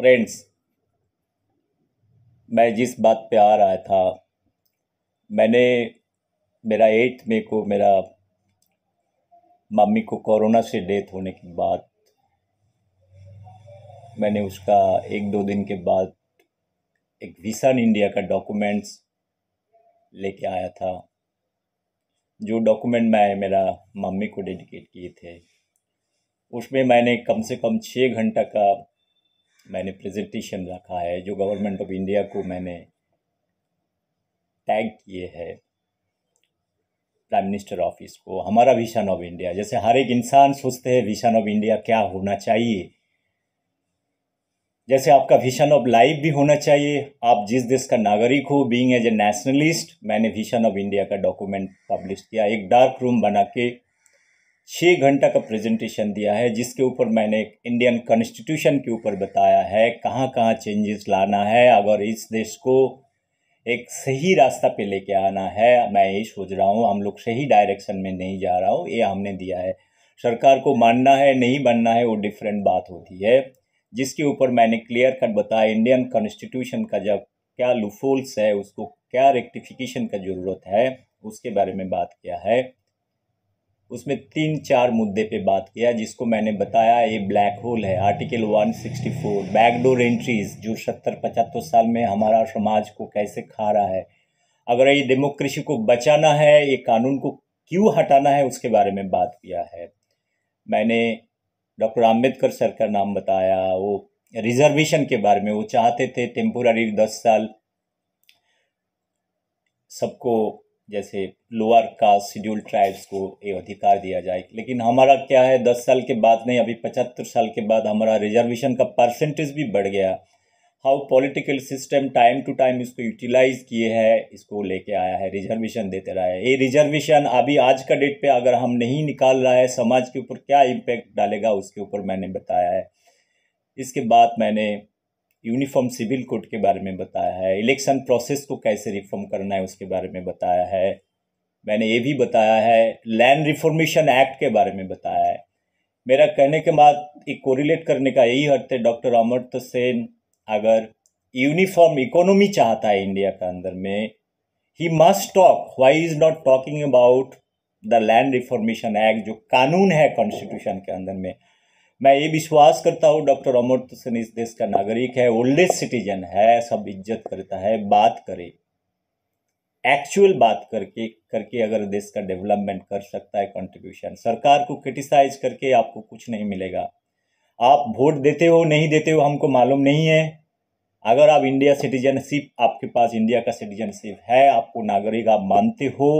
Friends मैं जिस बात पे आ रहा था मैंने मेरा एट्थ मे को मेरा मम्मी को कोरोना से डेथ होने के बाद मैंने उसका एक दो दिन के बाद एक विसन इंडिया का डॉक्यूमेंट्स लेके आया था जो डॉक्यूमेंट मैं मेरा मम्मी को डेडिकेट किए थे उसमें मैंने कम से कम छः घंटा का मैंने प्रेजेंटेशन रखा है जो गवर्नमेंट ऑफ इंडिया को मैंने टैग किए है प्राइम मिनिस्टर ऑफिस को हमारा विशन ऑफ इंडिया जैसे हर एक इंसान सोचते हैं विशन ऑफ इंडिया क्या होना चाहिए जैसे आपका विशन ऑफ लाइफ भी होना चाहिए आप जिस देश का नागरिक हो बीइंग एज ए नेशनलिस्ट मैंने विशन ऑफ इंडिया का डॉक्यूमेंट पब्लिश किया एक डार्क रूम बना के छः घंटा का प्रेजेंटेशन दिया है जिसके ऊपर मैंने इंडियन कॉन्स्टिट्यूशन के ऊपर बताया है कहाँ कहाँ चेंजेस लाना है अगर इस देश को एक सही रास्ता पे लेके आना है मैं यही सोच रहा हूँ हम लोग सही डायरेक्शन में नहीं जा रहा हूँ ये हमने दिया है सरकार को मानना है नहीं बनना है वो डिफरेंट बात होती है जिसके ऊपर मैंने क्लियर कट बताया इंडियन कॉन्स्टिट्यूशन का जब क्या लुफोल्स है उसको क्या रेक्टिफिकेशन का ज़रूरत है उसके बारे में बात किया है उसमें तीन चार मुद्दे पे बात किया जिसको मैंने बताया ये ब्लैक होल है आर्टिकल 164 बैकडोर एंट्रीज जो सत्तर पचहत्तर साल में हमारा समाज को कैसे खा रहा है अगर ये डेमोक्रेसी को बचाना है ये कानून को क्यों हटाना है उसके बारे में बात किया है मैंने डॉक्टर आम्बेडकर सर का नाम बताया वो रिजर्वेशन के बारे में वो चाहते थे टेम्पोरि दस साल सबको जैसे लोअर कास्ट शेड्यूल ट्राइब्स को ये अधिकार दिया जाए लेकिन हमारा क्या है दस साल के बाद नहीं अभी पचहत्तर साल के बाद हमारा रिजर्वेशन का परसेंटेज भी बढ़ गया how political system time to time इसको यूटिलाइज किए है इसको लेके आया है रिजर्वेशन देते रहा है ये रिजर्वेशन अभी आज का डेट पे अगर हम नहीं निकाल रहा है समाज के ऊपर क्या इम्पैक्ट डालेगा उसके ऊपर मैंने बताया है इसके बाद मैंने यूनिफॉर्म सिविल कोड के बारे में बताया है इलेक्शन प्रोसेस को कैसे रिफॉर्म करना है उसके बारे में बताया है मैंने ये भी बताया है लैंड रिफॉर्मेशन एक्ट के बारे में बताया है मेरा कहने के बाद एक कोरिलेट करने का यही अर्थ है डॉक्टर अमृत सेन अगर यूनिफॉर्म इकोनॉमी चाहता है इंडिया के अंदर में ही must talk why is not talking about the land reformation act जो कानून है कॉन्स्टिट्यूशन के अंदर में मैं ये विश्वास करता हूँ डॉक्टर अमृत सिंह इस देश का नागरिक है ओल्डेस्ट सिटीजन है सब इज्जत करता है बात करे एक्चुअल बात करके करके अगर देश का डेवलपमेंट कर सकता है कंट्रीब्यूशन सरकार को क्रिटिसाइज करके आपको कुछ नहीं मिलेगा आप वोट देते हो नहीं देते हो हमको मालूम नहीं है अगर आप इंडिया सिटीजनशिप आपके पास इंडिया का सिटीजनशिप है आपको नागरिक आप मानते हो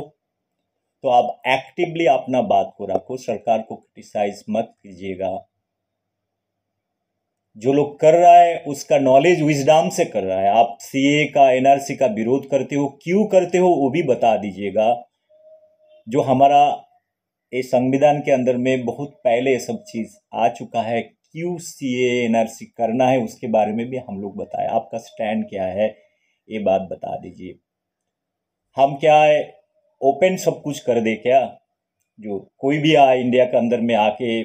तो आप एक्टिवली अपना बात को रखो सरकार को क्रिटिसाइज मत कीजिएगा जो लोग कर रहा है उसका नॉलेज विजडाम से कर रहा है आप ए का एनआरसी का विरोध करते हो क्यों करते हो वो भी बता दीजिएगा जो हमारा ये संविधान के अंदर में बहुत पहले सब चीज़ आ चुका है क्यों सी एन आर सी करना है उसके बारे में भी हम लोग बताए आपका स्टैंड क्या है ये बात बता दीजिए हम क्या है ओपन सब कुछ कर दे क्या जो कोई भी आ इंडिया के अंदर में आके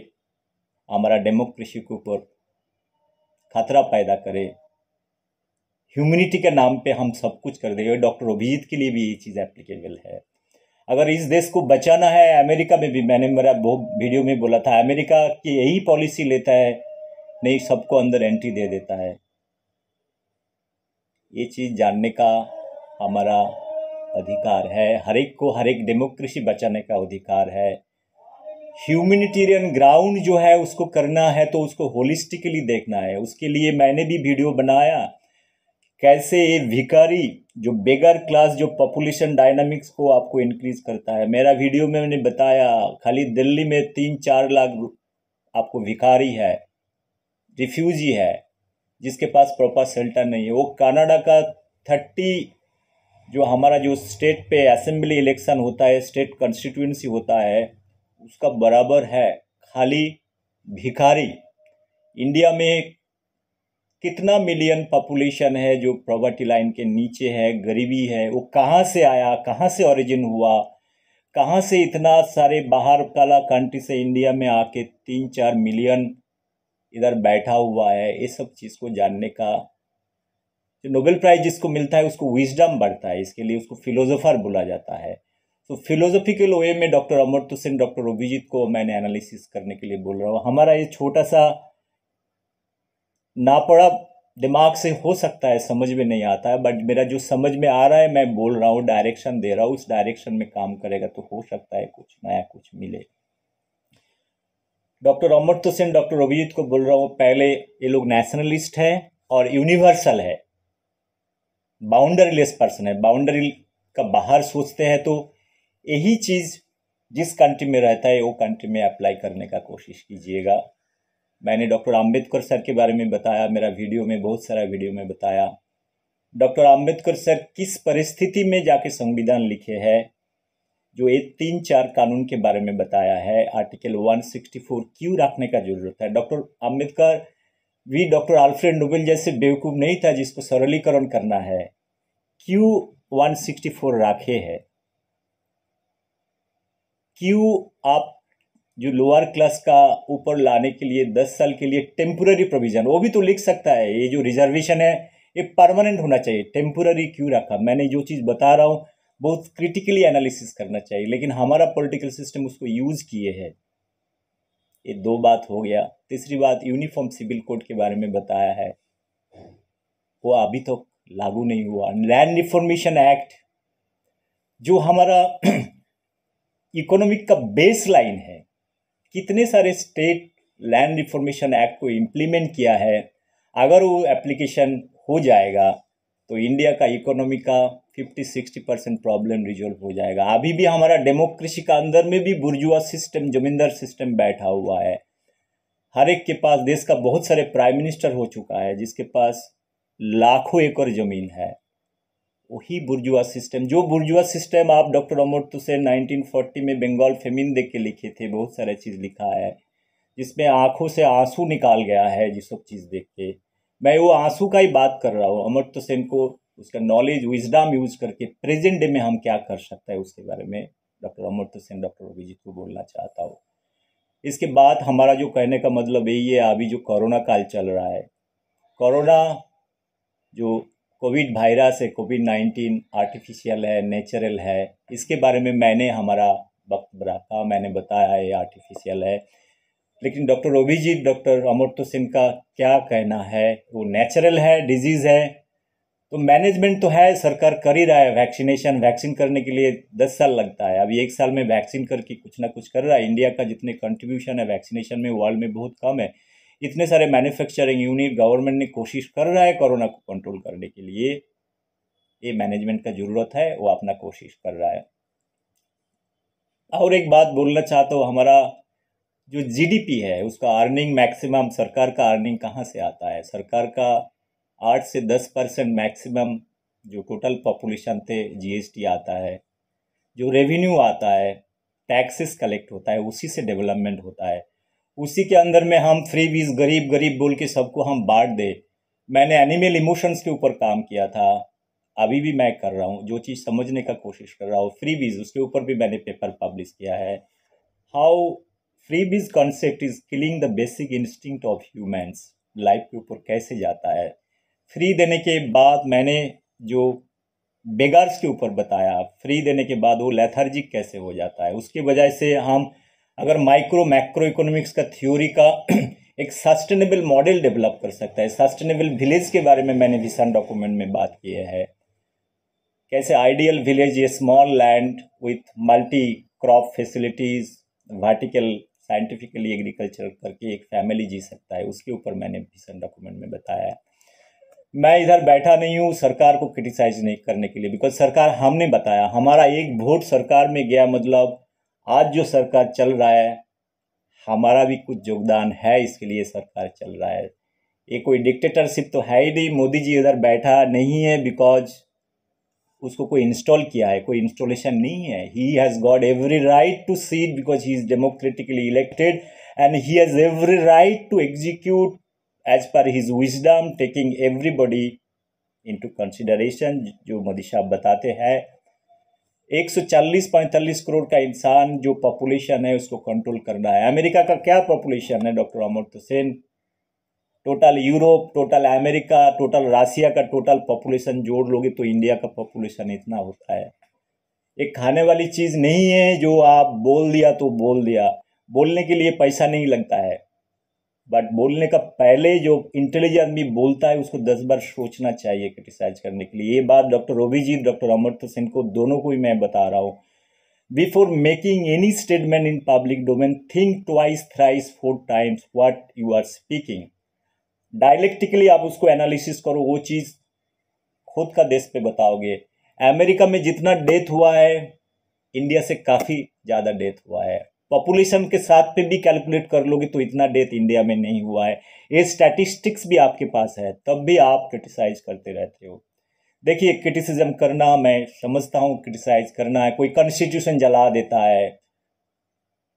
हमारा डेमोक्रेसी के ऊपर खतरा पैदा करे ह्यूमिनिटी के नाम पे हम सब कुछ कर देंगे डॉक्टर अभिजीत के लिए भी ये चीज़ एप्लीकेबल है अगर इस देश को बचाना है अमेरिका में भी मैंने मेरा बहुत वीडियो में बोला था अमेरिका की यही पॉलिसी लेता है नहीं सबको अंदर एंट्री दे देता है ये चीज़ जानने का हमारा अधिकार है हर एक को हर एक डेमोक्रेसी बचाने का अधिकार है ह्यूमिनिटेरियन ग्राउंड जो है उसको करना है तो उसको होलिस्टिकली देखना है उसके लिए मैंने भी वीडियो बनाया कैसे ये भिकारी जो बेगर क्लास जो पॉपुलेशन डायनामिक्स को आपको इंक्रीज करता है मेरा वीडियो में मैंने बताया खाली दिल्ली में तीन चार लाख आपको भिखारी है रिफ्यूजी है जिसके पास प्रॉपर शेल्टर नहीं है वो कनाडा का थर्टी जो हमारा जो स्टेट पे असेंबली इलेक्शन होता है स्टेट कंस्टिट्यूंसी होता है उसका बराबर है खाली भिखारी इंडिया में कितना मिलियन पॉपुलेशन है जो प्रॉवर्टी लाइन के नीचे है गरीबी है वो कहाँ से आया कहाँ से ओरिजिन हुआ कहाँ से इतना सारे बाहर काला कंट्री से इंडिया में आके तीन चार मिलियन इधर बैठा हुआ है ये सब चीज़ को जानने का जो नोबेल प्राइज़ जिसको मिलता है उसको विजडम बढ़ता है इसके लिए उसको फिलोसोफर बोला जाता है तो फिलोसॉफिकल वे में डॉक्टर अमर्त्य सिंह डॉक्टर अभिजीत को मैंने एनालिसिस करने के लिए बोल रहा हूँ हमारा ये छोटा सा नापड़ा दिमाग से हो सकता है समझ में नहीं आता है बट मेरा जो समझ में आ रहा है मैं बोल रहा हूँ डायरेक्शन दे रहा हूँ उस डायरेक्शन में काम करेगा तो हो सकता है कुछ नया कुछ मिले डॉक्टर अमर्त्य सेन डॉक्टर अभिजीत को बोल रहा हूँ पहले ये लोग नेशनलिस्ट है और यूनिवर्सल है बाउंड्रीलेस पर्सन है बाउंड्री का बाहर सोचते हैं तो यही चीज़ जिस कंट्री में रहता है वो कंट्री में अप्लाई करने का कोशिश कीजिएगा मैंने डॉक्टर आम्बेडकर सर के बारे में बताया मेरा वीडियो में बहुत सारा वीडियो में बताया डॉक्टर आम्बेडकर सर किस परिस्थिति में जाके संविधान लिखे है जो ये तीन चार कानून के बारे में बताया है आर्टिकल 164 क्यों रखने का जरूरत है डॉक्टर आम्बेडकर वी डॉक्टर आल्फ्रेड नोबेल जैसे बेवकूफ़ नहीं था जिसको सरलीकरण करना है क्यों 164 रखे है क्यों आप जो लोअर क्लास का ऊपर लाने के लिए दस साल के लिए टेम्पोररी प्रोविज़न वो भी तो लिख सकता है ये जो रिजर्वेशन है ये परमानेंट होना चाहिए टेम्पोररी क्यों रखा मैंने जो चीज़ बता रहा हूँ बहुत क्रिटिकली एनालिसिस करना चाहिए लेकिन हमारा पॉलिटिकल सिस्टम उसको यूज़ किए है ये दो बात हो गया तीसरी बात यूनिफॉर्म सिविल कोड के बारे में बताया है वो अभी तक तो लागू नहीं हुआ लैंड रिफॉर्मेशन एक्ट जो हमारा इकोनॉमिक का बेस लाइन है कितने सारे स्टेट लैंड रिफॉर्मेशन एक्ट को इम्प्लीमेंट किया है अगर वो एप्लीकेशन हो जाएगा तो इंडिया का इकोनॉमी का 50-60 परसेंट प्रॉब्लम रिजोल्व हो जाएगा अभी भी हमारा डेमोक्रेसी का अंदर में भी बुर्जुआ सिस्टम जमींदार सिस्टम बैठा हुआ है हर एक के पास देश का बहुत सारे प्राइम मिनिस्टर हो चुका है जिसके पास लाखों एकड़ ज़मीन है वही बुर्जुआ सिस्टम जो बुर्जुआ सिस्टम आप डॉक्टर अमोटो तो से 1940 में बंगाल फेमिन देख के लिखे थे बहुत सारे चीज़ लिखा है जिसमें आंखों से आंसू निकाल गया है ये सब चीज़ देख के मैं वो आंसू का ही बात कर रहा हूँ अमर्त्य तो सेन को उसका नॉलेज विजडम यूज करके प्रेजेंट डे में हम क्या कर सकते हैं उसके बारे में डॉक्टर अमर्त्य सेन डॉक्टर अभिजीत को बोलना चाहता हूँ इसके बाद हमारा जो कहने का मतलब यही है अभी जो कोरोना काल चल रहा है कोरोना जो कोविड वायरस है कोविड नाइन्टीन आर्टिफिशियल है नेचुरल है इसके बारे में मैंने हमारा वक्त रखा मैंने बताया है ये आर्टिफिशियल है लेकिन डॉक्टर ओबी डॉक्टर अमरतो सिंह का क्या कहना है वो नेचुरल है डिजीज़ है तो मैनेजमेंट तो है सरकार कर ही रहा है वैक्सीनेशन वैक्सीन करने के लिए दस साल लगता है अभी एक साल में वैक्सीन करके कुछ ना कुछ कर रहा है इंडिया का जितने कंट्रीब्यूशन है वैक्सीनेशन में वर्ल्ड में बहुत कम है इतने सारे मैन्युफैक्चरिंग यूनिट गवर्नमेंट ने कोशिश कर रहा है कोरोना को कंट्रोल करने के लिए ये मैनेजमेंट का ज़रूरत है वो अपना कोशिश कर रहा है और एक बात बोलना चाहता हूँ हमारा जो जीडीपी है उसका अर्निंग मैक्सिमम सरकार का अर्निंग कहाँ से आता है सरकार का आठ से दस परसेंट मैक्सिमम जो टोटल पॉपुलेशन थे जीएसटी आता है जो रेवेन्यू आता है टैक्सेस कलेक्ट होता है उसी से डेवलपमेंट होता है उसी के अंदर में हम फ्री बीज गरीब गरीब बोल के सबको हम बांट दे मैंने एनिमल इमोशंस के ऊपर काम किया था अभी भी मैं कर रहा हूँ जो चीज़ समझने का कोशिश कर रहा हूँ फ्री बीज उसके ऊपर भी मैंने पेपर पब्लिश किया है how freebies concept is killing the basic instinct of humans life के ऊपर कैसे जाता है फ्री देने के बाद मैंने जो बेगार्स के ऊपर बताया फ्री देने के बाद वो लेथर्जिक कैसे हो जाता है उसके वजह से हम अगर माइक्रो मैक्रो इकोनॉमिक्स का थ्योरी का एक सस्टेनेबल मॉडल डेवलप कर सकता है सस्टेनेबल विलेज के बारे में मैंने विसन डॉक्यूमेंट में बात की है कैसे आइडियल विलेज ये small land with multi crop facilities vertical scientifically agriculture करके एक फैमिली जी सकता है उसके ऊपर मैंने भीषण डॉक्यूमेंट में बताया है मैं इधर बैठा नहीं हूँ सरकार को क्रिटिसाइज नहीं करने के लिए बिकॉज सरकार हमने बताया हमारा एक वोट सरकार में गया मतलब आज जो सरकार चल रहा है हमारा भी कुछ योगदान है इसके लिए सरकार चल रहा है ये कोई डिक्टेटरशिप तो है ही नहीं मोदी जी इधर बैठा नहीं है बिकॉज उसको कोई इंस्टॉल किया है कोई इंस्टॉलेशन नहीं है he has got every right to seat because he is democratically elected and he has every right to execute as per his wisdom taking in into consideration जो मोदी साहब बताते हैं 140-45 करोड़ का इंसान जो पॉपुलेशन है उसको कंट्रोल करना है अमेरिका का क्या पॉपुलेशन है doctor Amar Sen total Europe total America total Russia का टोटल पॉपुलेशन जोड़ लोगे तो इंडिया का पॉपुलेशन इतना होता है एक खाने वाली चीज़ नहीं है जो आप बोल दिया तो बोल दिया बोलने के लिए पैसा नहीं लगता है बट बोलने का पहले जो इंटेलिजेंट आदमी बोलता है उसको दस बार सोचना चाहिए क्रिटिसाइज करने के लिए ये बात डॉक्टर रोबी जी डॉक्टर अमर्त्य सिंह को दोनों को ही मैं बता रहा हूँ before making any statement in public domain think twice thrice four times what you are speaking dialectically आप उसको एनालिसिस करो वो चीज़ खुद का देश पे बताओगे अमेरिका में जितना डेथ हुआ है इंडिया से काफ़ी ज़्यादा डेथ हुआ है पॉपुलेशन के साथ पे भी कैलकुलेट कर लोगे तो इतना डेथ इंडिया में नहीं हुआ है ये स्टैटिस्टिक्स भी आपके पास है तब भी आप क्रिटिसाइज करते रहते हो देखिए क्रिटिसिज्म करना मैं समझता हूँ क्रिटिसाइज करना है कोई कॉन्स्टिट्यूशन जला देता है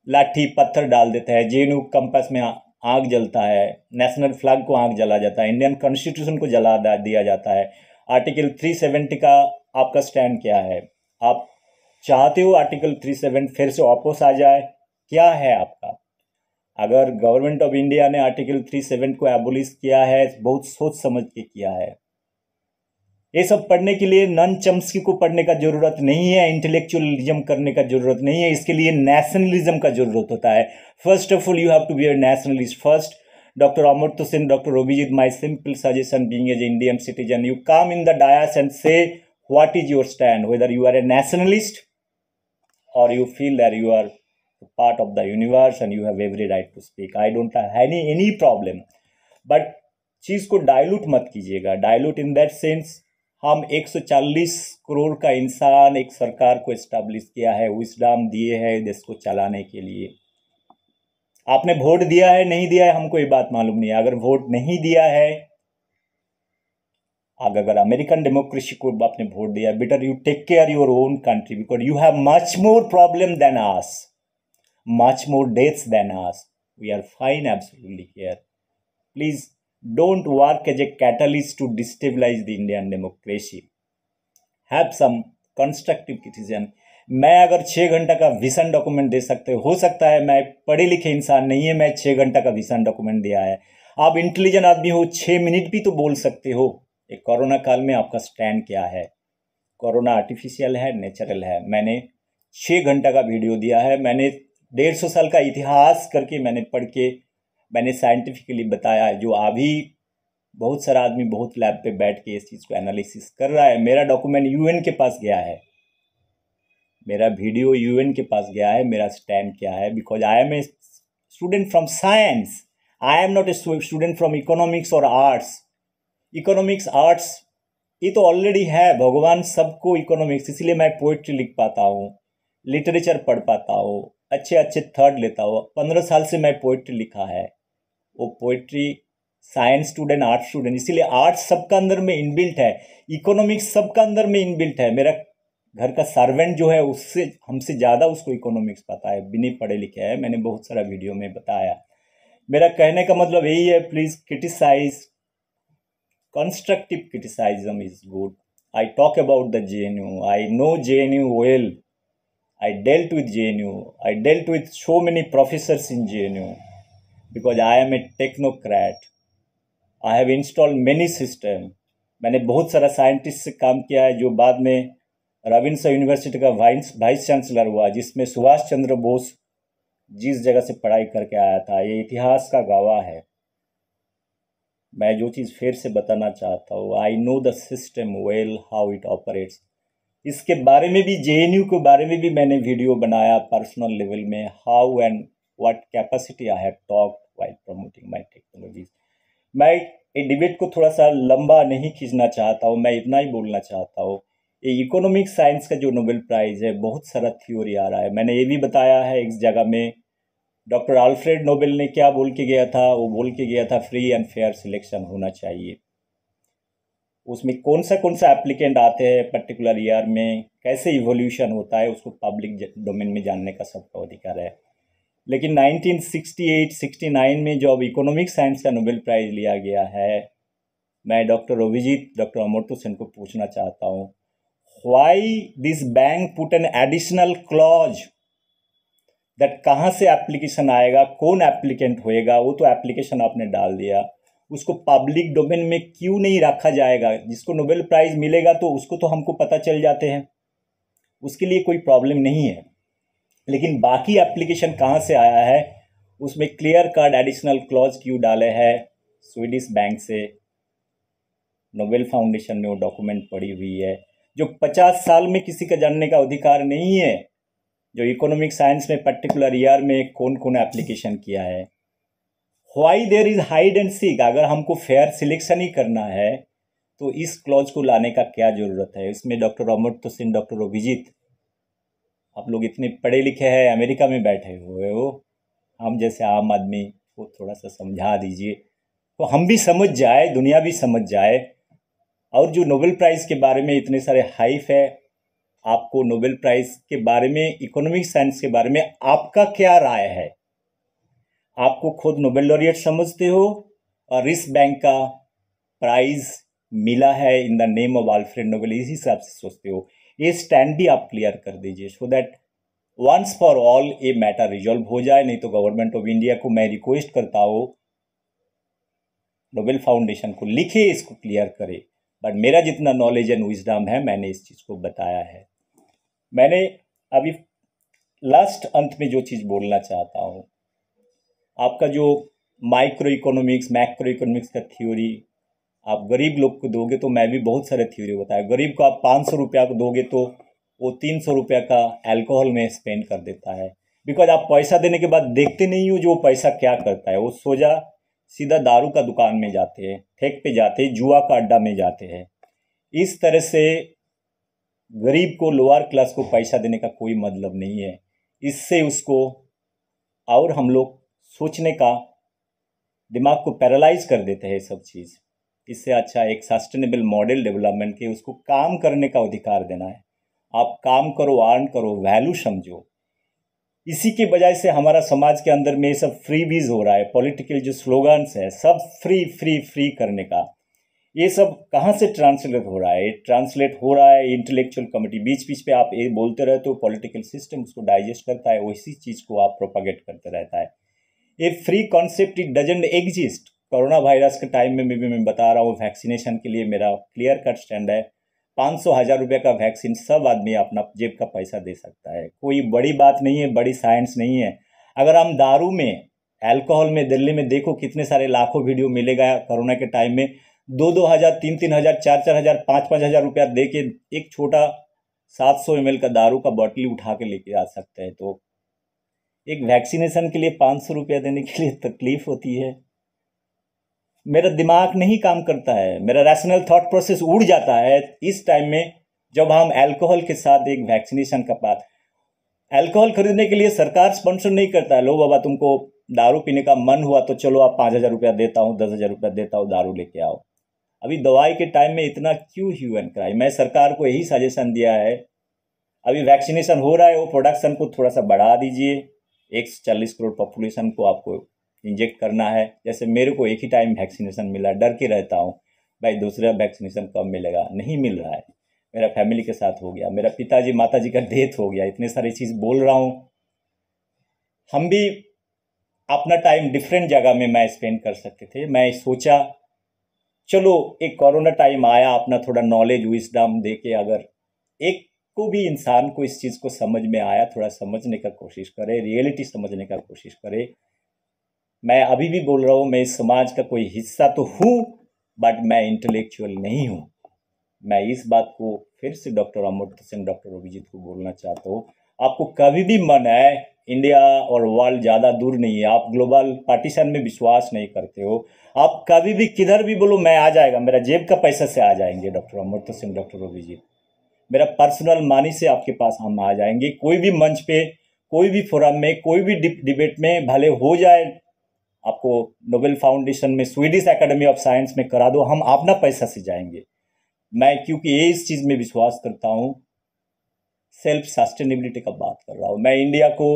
लाठी पत्थर डाल देता है जे कंपस में आग जलता है नेशनल फ्लैग को आग जला जाता है इंडियन कॉन्स्टिट्यूशन को जला दिया जाता है आर्टिकल 370 का आपका स्टैंड क्या है आप चाहते हो आर्टिकल 370 फिर से वापस आ जाए क्या है आपका अगर गवर्नमेंट ऑफ इंडिया ने आर्टिकल थ्री सेवन को एबोलिश किया है बहुत सोच समझ के किया है ये सब पढ़ने के लिए नन चम्सकी को पढ़ने का जरूरत नहीं है इंटेलेक्चुअलिज्म करने का जरूरत नहीं है इसके लिए नेशनलिज्म का जरूरत होता है first of all you have to be a nationalist first doctor Amrit Singh doctor Abhijit my simple suggestion being as Indian citizen you come in the dais and say what is your stand whether you are a nationalist और you feel there you are part of the universe and you have every right to speak i don't have any any problem but चीज़ को dilute मत कीजिएगा dilute in that sense हम 140 करोड़ का इंसान एक सरकार को इस्टेब्लिश किया है विस्डाम दिए है देश को चलाने के लिए आपने वोट दिया है नहीं दिया है हमको ये बात मालूम नहीं है अगर वोट नहीं दिया है अगर अगर अमेरिकन डेमोक्रेसी को आपने वोट दिया better you take care your own country because you have much more problem than us much more deaths than us. We are fine absolutely here. Please don't work as a catalyst to destabilize the Indian democracy. Have some constructive criticism. मैं अगर छः घंटा का विसन document दे सकते हो सकता है मैं पढ़े लिखे इंसान नहीं है मैं छः घंटा का विसन डॉक्यूमेंट दिया है आप इंटेलिजेंट आदमी हो छः मिनट भी तो बोल सकते हो एक कोरोना काल में आपका स्टैंड क्या है कोरोना आर्टिफिशियल है नेचुरल है मैंने छः घंटा का वीडियो दिया है मैंने डेढ़ सौ साल का इतिहास करके मैंने पढ़ के मैंने साइंटिफिकली बताया जो अभी बहुत सारा आदमी बहुत लैब पे बैठ के इस चीज़ को एनालिसिस कर रहा है मेरा डॉक्यूमेंट यूएन के पास गया है मेरा वीडियो यूएन के पास गया है मेरा स्टैंड क्या है because I am a student from science I am not a student from economics और आर्ट्स इकोनॉमिक्स आर्ट्स ये तो ऑलरेडी है भगवान सबको इकोनॉमिक्स इसलिए मैं पोइट्री लिख पाता हूँ लिटरेचर पढ़ पाता हूँ अच्छे अच्छे थर्ड लेता हुआ पंद्रह साल से मैं पोइट्री लिखा है वो poetry science student art student इसीलिए आर्ट सबका अंदर में इनबिल्ट है इकोनॉमिक्स सबका अंदर में इनबिल्ट है मेरा घर का सर्वेंट जो है उससे हमसे ज़्यादा उसको इकोनॉमिक्स पता है बिना पढ़े लिखे है मैंने बहुत सारा वीडियो में बताया मेरा कहने का मतलब यही है please criticize constructive criticism is good I talk about the J N U I know J N U well I dealt with JNU. I dealt with so many professors in JNU because I am a technocrat. I have installed many systems. मैंने बहुत सारा scientist से काम किया है जो बाद में रविंद्र यूनिवर्सिटी का वाइस वाइस चांसलर हुआ जिसमें सुभाष चंद्र बोस जिस जगह से पढ़ाई करके आया था ये इतिहास का गवाह है मैं जो चीज़ फिर से बताना चाहता हूँ I know the system well how it operates इसके बारे में भी जे के बारे में भी मैंने वीडियो बनाया पर्सनल लेवल में how and what capacity I have talk why promoting my technologies मैं ये डिबेट को थोड़ा सा लंबा नहीं खींचना चाहता हूँ मैं इतना ही बोलना चाहता हूँ ये इकोनॉमिक साइंस का जो नोबेल प्राइज़ है बहुत सारा थ्योरी आ रहा है मैंने ये भी बताया है एक जगह में डॉक्टर आल्फ्रेड नोबेल ने क्या बोल के गया था वो बोल के गया था फ्री एंड फेयर सिलेक्शन होना चाहिए उसमें कौन सा कौन सा एप्लीकेंट आते हैं पर्टिकुलर ईयर में कैसे इवोल्यूशन होता है उसको पब्लिक डोमेन में जानने का सबको अधिकार है लेकिन 1968 69 में जो अब इकोनॉमिक साइंस का नोबेल प्राइज़ लिया गया है मैं डॉक्टर अभिजीत डॉक्टर अमोटो सेन को पूछना चाहता हूँ why this bank put an additional clause that कहाँ से एप्लीकेशन आएगा कौन एप्लीकेंट होएगा वो तो एप्लीकेशन आपने डाल दिया उसको पब्लिक डोमेन में क्यों नहीं रखा जाएगा जिसको नोबेल प्राइज़ मिलेगा तो उसको तो हमको पता चल जाते हैं उसके लिए कोई प्रॉब्लम नहीं है लेकिन बाकी एप्लीकेशन कहाँ से आया है उसमें क्लियर कार्ड एडिशनल क्लॉज क्यों डाले है स्वीडिश बैंक से नोबेल फाउंडेशन में वो डॉक्यूमेंट पड़ी हुई है जो पचास साल में किसी का जानने का अधिकार नहीं है जो इकोनॉमिक साइंस में पर्टिकुलर ईयर में कौन कौन एप्लीकेशन किया है why there is hide and seek अगर हमको फेयर सिलेक्शन ही करना है तो इस क्लॉज को लाने का क्या ज़रूरत है इसमें डॉक्टर तो सिंह डॉक्टर अभिजीत आप लोग इतने पढ़े लिखे हैं अमेरिका में बैठे हुए हो हम जैसे आम आदमी को थोड़ा सा समझा दीजिए तो हम भी समझ जाए दुनिया भी समझ जाए और जो नोबेल प्राइज़ के बारे में इतने सारे हाइफ है आपको नोबेल प्राइज़ के बारे में इकोनॉमिक साइंस के बारे में आपका क्या राय है आपको खुद नोबेल लॉरियट समझते हो और इस बैंक का प्राइज मिला है in the name of Alfred Nobel इस हिसाब से सोचते हो ये स्टैंड भी आप क्लियर कर दीजिए so that once for all ये मैटर रिजॉल्व हो जाए नहीं तो गवर्नमेंट ऑफ इंडिया को मैं रिक्वेस्ट करता हूँ नोबेल फाउंडेशन को लिखे इसको क्लियर करे बट मेरा जितना नॉलेज एंड विजडम है मैंने इस चीज़ को बताया है मैंने अभी लास्ट अंत में जो चीज़ बोलना चाहता हूँ आपका जो माइक्रो इकोनॉमिक्स मैक्रो इकोनॉमिक्स का थ्योरी आप गरीब लोग को दोगे तो मैं भी बहुत सारे थ्योरी बताया गरीब को आप पाँच सौ रुपया को दोगे तो वो तीन सौ रुपया का अल्कोहल में स्पेंड कर देता है बिकॉज आप पैसा देने के बाद देखते नहीं हो जो पैसा क्या करता है वो सोजा सीधा दारू का दुकान में जाते हैं ठेक पे जाते हैं जुआ का अड्डा में जाते हैं इस तरह से गरीब को लोअर क्लास को पैसा देने का कोई मतलब नहीं है इससे उसको और हम लोग सोचने का दिमाग को पैरालाइज कर देते हैं सब चीज़ इससे अच्छा एक सस्टेनेबल मॉडल डेवलपमेंट के उसको काम करने का अधिकार देना है आप काम करो अर्न करो वैल्यू समझो इसी के बजाय से हमारा समाज के अंदर में ये सब फ्री बीज हो रहा है पॉलिटिकल जो स्लोगन्स है सब फ्री फ्री फ्री करने का ये सब कहाँ से ट्रांसलेट हो रहा है ट्रांसलेट हो रहा है इंटेलेक्चुअल कमेटी बीच बीच पे आप ये बोलते रहते हो पॉलिटिकल सिस्टम उसको डाइजेस्ट करता है वैसी चीज़ को आप प्रोपागेट करते रहता है a free concept it doesn't exist corona virus के टाइम में भी मैं बता रहा हूँ वैक्सीनेशन के लिए मेरा क्लियर कट स्टैंड है पाँच सौ हज़ार रुपये का वैक्सीन सब आदमी अपना जेब का पैसा दे सकता है कोई बड़ी बात नहीं है बड़ी साइंस नहीं है अगर हम दारू में अल्कोहल में दिल्ली में देखो कितने सारे लाखों वीडियो मिलेगा कोरोना के टाइम में दो दो हज़ार तीन तीन हज़ार चार चार हज़ार पाँच पाँच हज़ार रुपया दे के एक छोटा सात सौ एम का दारू का बॉटली उठा के लेके आ सकते हैं तो एक वैक्सीनेशन के लिए पाँच सौ रुपया देने के लिए तकलीफ होती है मेरा दिमाग नहीं काम करता है मेरा रैशनल थॉट प्रोसेस उड़ जाता है इस टाइम में जब हम अल्कोहल के साथ एक वैक्सीनेशन का बात अल्कोहल खरीदने के लिए सरकार स्पॉन्सर नहीं करता है लो बाबा तुमको दारू पीने का मन हुआ तो चलो आप पाँच हज़ार रुपया देता हूँ दस हज़ार रुपया देता हूँ दारू लेके आओ अभी दवाई के टाइम में इतना क्यों ह्यूमन क्राई मैं सरकार को यही सजेशन दिया है अभी वैक्सीनेशन हो रहा है वो प्रोडक्शन को थोड़ा सा बढ़ा दीजिए एक सौ चालीस करोड़ पॉपुलेशन को आपको इंजेक्ट करना है जैसे मेरे को एक ही टाइम वैक्सीनेशन मिला डर के रहता हूँ भाई दूसरा वैक्सीनेशन कब मिलेगा नहीं मिल रहा है मेरा फैमिली के साथ हो गया मेरा पिताजी माताजी का डेथ हो गया इतने सारी चीज़ बोल रहा हूँ हम भी अपना टाइम डिफरेंट जगह में मैं स्पेंड कर सकते थे मैं सोचा चलो एक कोरोना टाइम आया अपना थोड़ा नॉलेज विस्डम दे के अगर एक तो भी इंसान को इस चीज़ को समझ में आया थोड़ा समझने का कोशिश करे रियलिटी समझने का कोशिश करे मैं अभी भी बोल रहा हूँ मैं इस समाज का कोई हिस्सा तो हूँ बट मैं इंटेलेक्चुअल नहीं हूँ मैं इस बात को फिर से डॉक्टर अमृत सिंह डॉक्टर अभिजीत को बोलना चाहता हूँ आपको कभी भी मन है इंडिया और वर्ल्ड ज़्यादा दूर नहीं है आप ग्लोबल पार्टीशन में विश्वास नहीं करते हो आप कभी भी किधर भी बोलो मैं आ जाएगा मेरा जेब का पैसा से आ जाएंगे डॉक्टर अमृत सिंह डॉक्टर अभिजीत मेरा पर्सनल मानी से आपके पास हम आ जाएंगे कोई भी मंच पे कोई भी फोरम में कोई भी डिबेट में भले हो जाए आपको नोबेल फाउंडेशन में स्वीडिश एकेडमी ऑफ साइंस में करा दो हम अपना पैसा से जाएंगे मैं क्योंकि ये इस चीज़ में विश्वास करता हूँ सेल्फ सस्टेनेबिलिटी का बात कर रहा हूँ मैं इंडिया को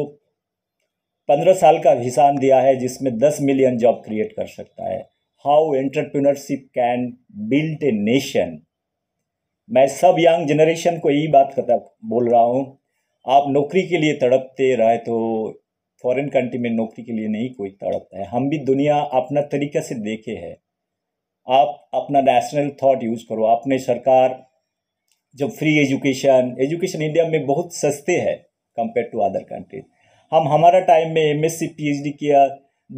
पंद्रह साल का हिसान दिया है जिसमें दस मिलियन जॉब क्रिएट कर सकता है how entrepreneurship can build a nation मैं सब यंग जनरेशन को यही बात करता बोल रहा हूँ आप नौकरी के लिए तड़पते रहे तो फॉरेन कंट्री में नौकरी के लिए नहीं कोई तड़पता है हम भी दुनिया अपना तरीका से देखे है आप अपना नेशनल थॉट यूज़ करो आपने सरकार जब फ्री एजुकेशन एजुकेशन इंडिया में बहुत सस्ते है कंपेयर टू अदर कंट्रीज हम हमारा टाइम में एम एस सी किया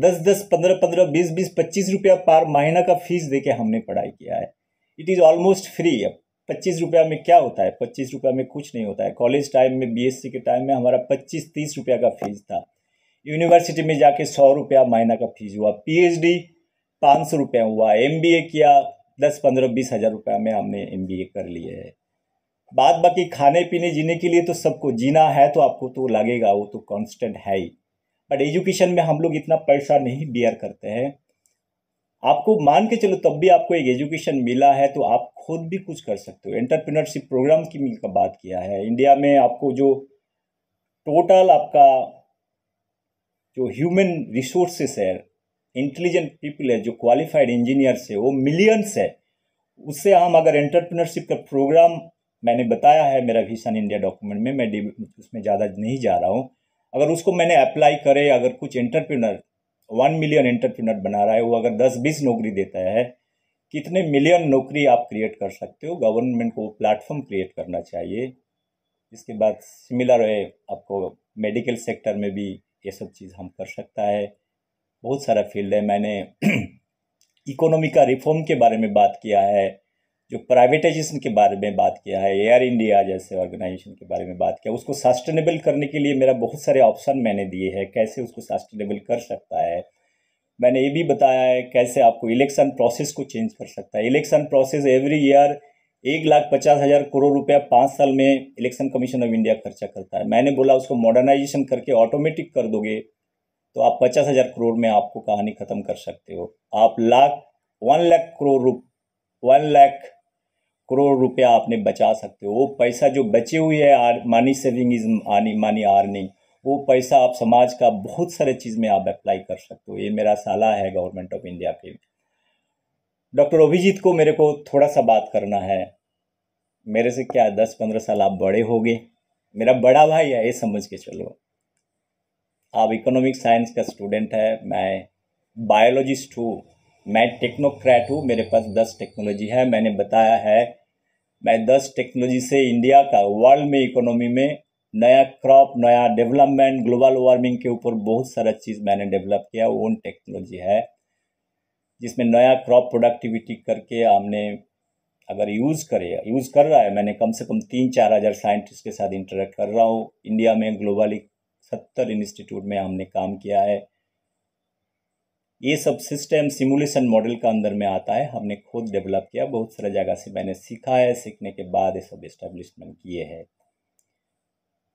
दस दस पंद्रह पंद्रह बीस बीस पच्चीस रुपया पर महीना का फीस दे के हमने पढ़ाई किया है इट इज़ ऑलमोस्ट फ्री अब पच्चीस रुपया में क्या होता है पच्चीस रुपया में कुछ नहीं होता है कॉलेज टाइम में बीएससी के टाइम में हमारा पच्चीस तीस रुपया का फीस था यूनिवर्सिटी में जाके सौ रुपया महीना का फीस हुआ पीएचडी पाँच सौ रुपया हुआ एमबीए किया दस पंद्रह बीस हज़ार रुपया में हमने एम कर लिए है बाद बाकी खाने पीने जीने के लिए तो सबको जीना है तो आपको तो लगेगा वो तो कॉन्स्टेंट है ही बट एजुकेशन में हम लोग इतना पैसा नहीं बियर करते हैं आपको मान के चलो तब भी आपको एक एजुकेशन मिला है तो आप खुद भी कुछ कर सकते हो एंटरप्रिनरशिप प्रोग्राम की का बात किया है इंडिया में आपको जो टोटल आपका जो ह्यूमन रिसोर्सेस है इंटेलिजेंट पीपल है जो क्वालिफाइड इंजीनियर्स है वो मिलियंस है उससे हम अगर एंटरप्रेन्योरशिप का प्रोग्राम मैंने बताया है मेरा भीषण इंडिया डॉक्यूमेंट में मैं उसमें ज़्यादा नहीं जा रहा हूँ अगर उसको मैंने अप्लाई करे अगर कुछ एंटरप्रिनर वन मिलियन एंटरप्रेन्योर बना रहा है वो अगर दस बीस नौकरी देता है कितने मिलियन नौकरी आप क्रिएट कर सकते हो गवर्नमेंट को प्लेटफॉर्म क्रिएट करना चाहिए इसके बाद सिमिलर है आपको मेडिकल सेक्टर में भी ये सब चीज़ हम कर सकता है बहुत सारा फील्ड है मैंने इकोनॉमी का रिफॉर्म के बारे में बात किया है जो प्राइवेटाइजेशन के बारे में बात किया है एयर इंडिया जैसे ऑर्गेनाइजेशन के बारे में बात किया उसको सस्टेनेबल करने के लिए मेरा बहुत सारे ऑप्शन मैंने दिए हैं कैसे उसको सस्टेनेबल कर सकता है मैंने ये भी बताया है कैसे आपको इलेक्शन प्रोसेस को चेंज कर सकता है इलेक्शन प्रोसेस एवरी ईयर एक लाख पचास हज़ार करोड़ रुपया पाँच साल में इलेक्शन कमीशन ऑफ इंडिया खर्चा करता है मैंने बोला उसको मॉडर्नाइजेशन करके ऑटोमेटिक कर दोगे तो आप पचास हज़ार करोड़ में आपको कहानी ख़त्म कर सकते हो आप लाख वन लाख करोड़ वन लाख करोड़ रुपया आपने बचा सकते हो वो पैसा जो बचे हुए है are money saving is money money earning वो पैसा आप समाज का बहुत सारे चीज़ में आप अप्लाई कर सकते हो ये मेरा सलाह है गवर्नमेंट ऑफ इंडिया के डॉक्टर अभिजीत को मेरे को थोड़ा सा बात करना है मेरे से क्या दस पंद्रह साल आप बड़े हो गए मेरा बड़ा भाई है ये समझ के चलो आप इकोनॉमिक साइंस का स्टूडेंट है मैं बायोलॉजिस्ट हूँ मैं टेक्नोक्रैट हूँ मेरे पास दस टेक्नोलॉजी है मैंने बताया है मैं दस टेक्नोलॉजी से इंडिया का वर्ल्ड में इकोनॉमी में नया क्रॉप नया डेवलपमेंट ग्लोबल वार्मिंग के ऊपर बहुत सारा चीज़ मैंने डेवलप किया ओन टेक्नोलॉजी है जिसमें नया क्रॉप प्रोडक्टिविटी करके हमने अगर यूज़ करे यूज़ कर रहा है मैंने कम से कम तीन चार हज़ार साइंटिस्ट के साथ इंटरेक्ट कर रहा हूँ इंडिया में ग्लोबली सत्तर इंस्टीट्यूट में हमने काम किया है ये सब सिस्टम सिमुलेशन मॉडल का अंदर में आता है हमने खुद डेवलप किया बहुत सारा जगह से मैंने सीखा है सीखने के बाद ये सब इस्टेब्लिशमेंट किए हैं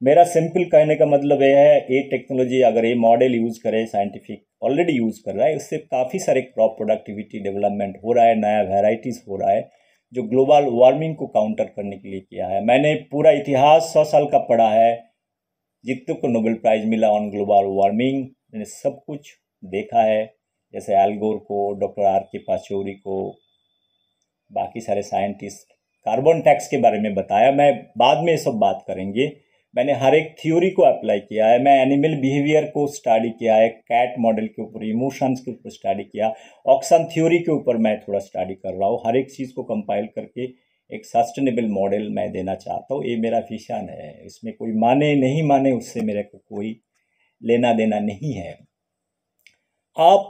मेरा सिंपल कहने का मतलब यह है ये टेक्नोलॉजी अगर ये मॉडल यूज़ करे साइंटिफिक ऑलरेडी यूज़ कर रहा है उससे काफ़ी सारे क्रॉप प्रोडक्टिविटी डेवलपमेंट हो रहा है नया वेराइटीज़ हो रहा है जो ग्लोबल वार्मिंग को काउंटर करने के लिए किया है मैंने पूरा इतिहास सौ साल का पढ़ा है जितने को नोबेल प्राइज़ मिला ऑन ग्लोबल वार्मिंग मैंने सब कुछ देखा है जैसे एलगोर को डॉक्टर आर के पाचौरी को बाकी सारे साइंटिस्ट कार्बन टैक्स के बारे में बताया मैं बाद में ये सब बात करेंगे मैंने हर एक थ्योरी को अप्लाई किया है मैं एनिमल बिहेवियर को स्टडी किया है कैट मॉडल के ऊपर इमोशंस के ऊपर स्टडी किया ऑक्सन थ्योरी के ऊपर मैं थोड़ा स्टडी कर रहा हूँ हर एक चीज़ को कंपाइल करके एक सस्टेनेबल मॉडल मैं देना चाहता हूँ ये मेरा विशन है इसमें कोई माने नहीं माने उससे मेरे को कोई लेना देना नहीं है आप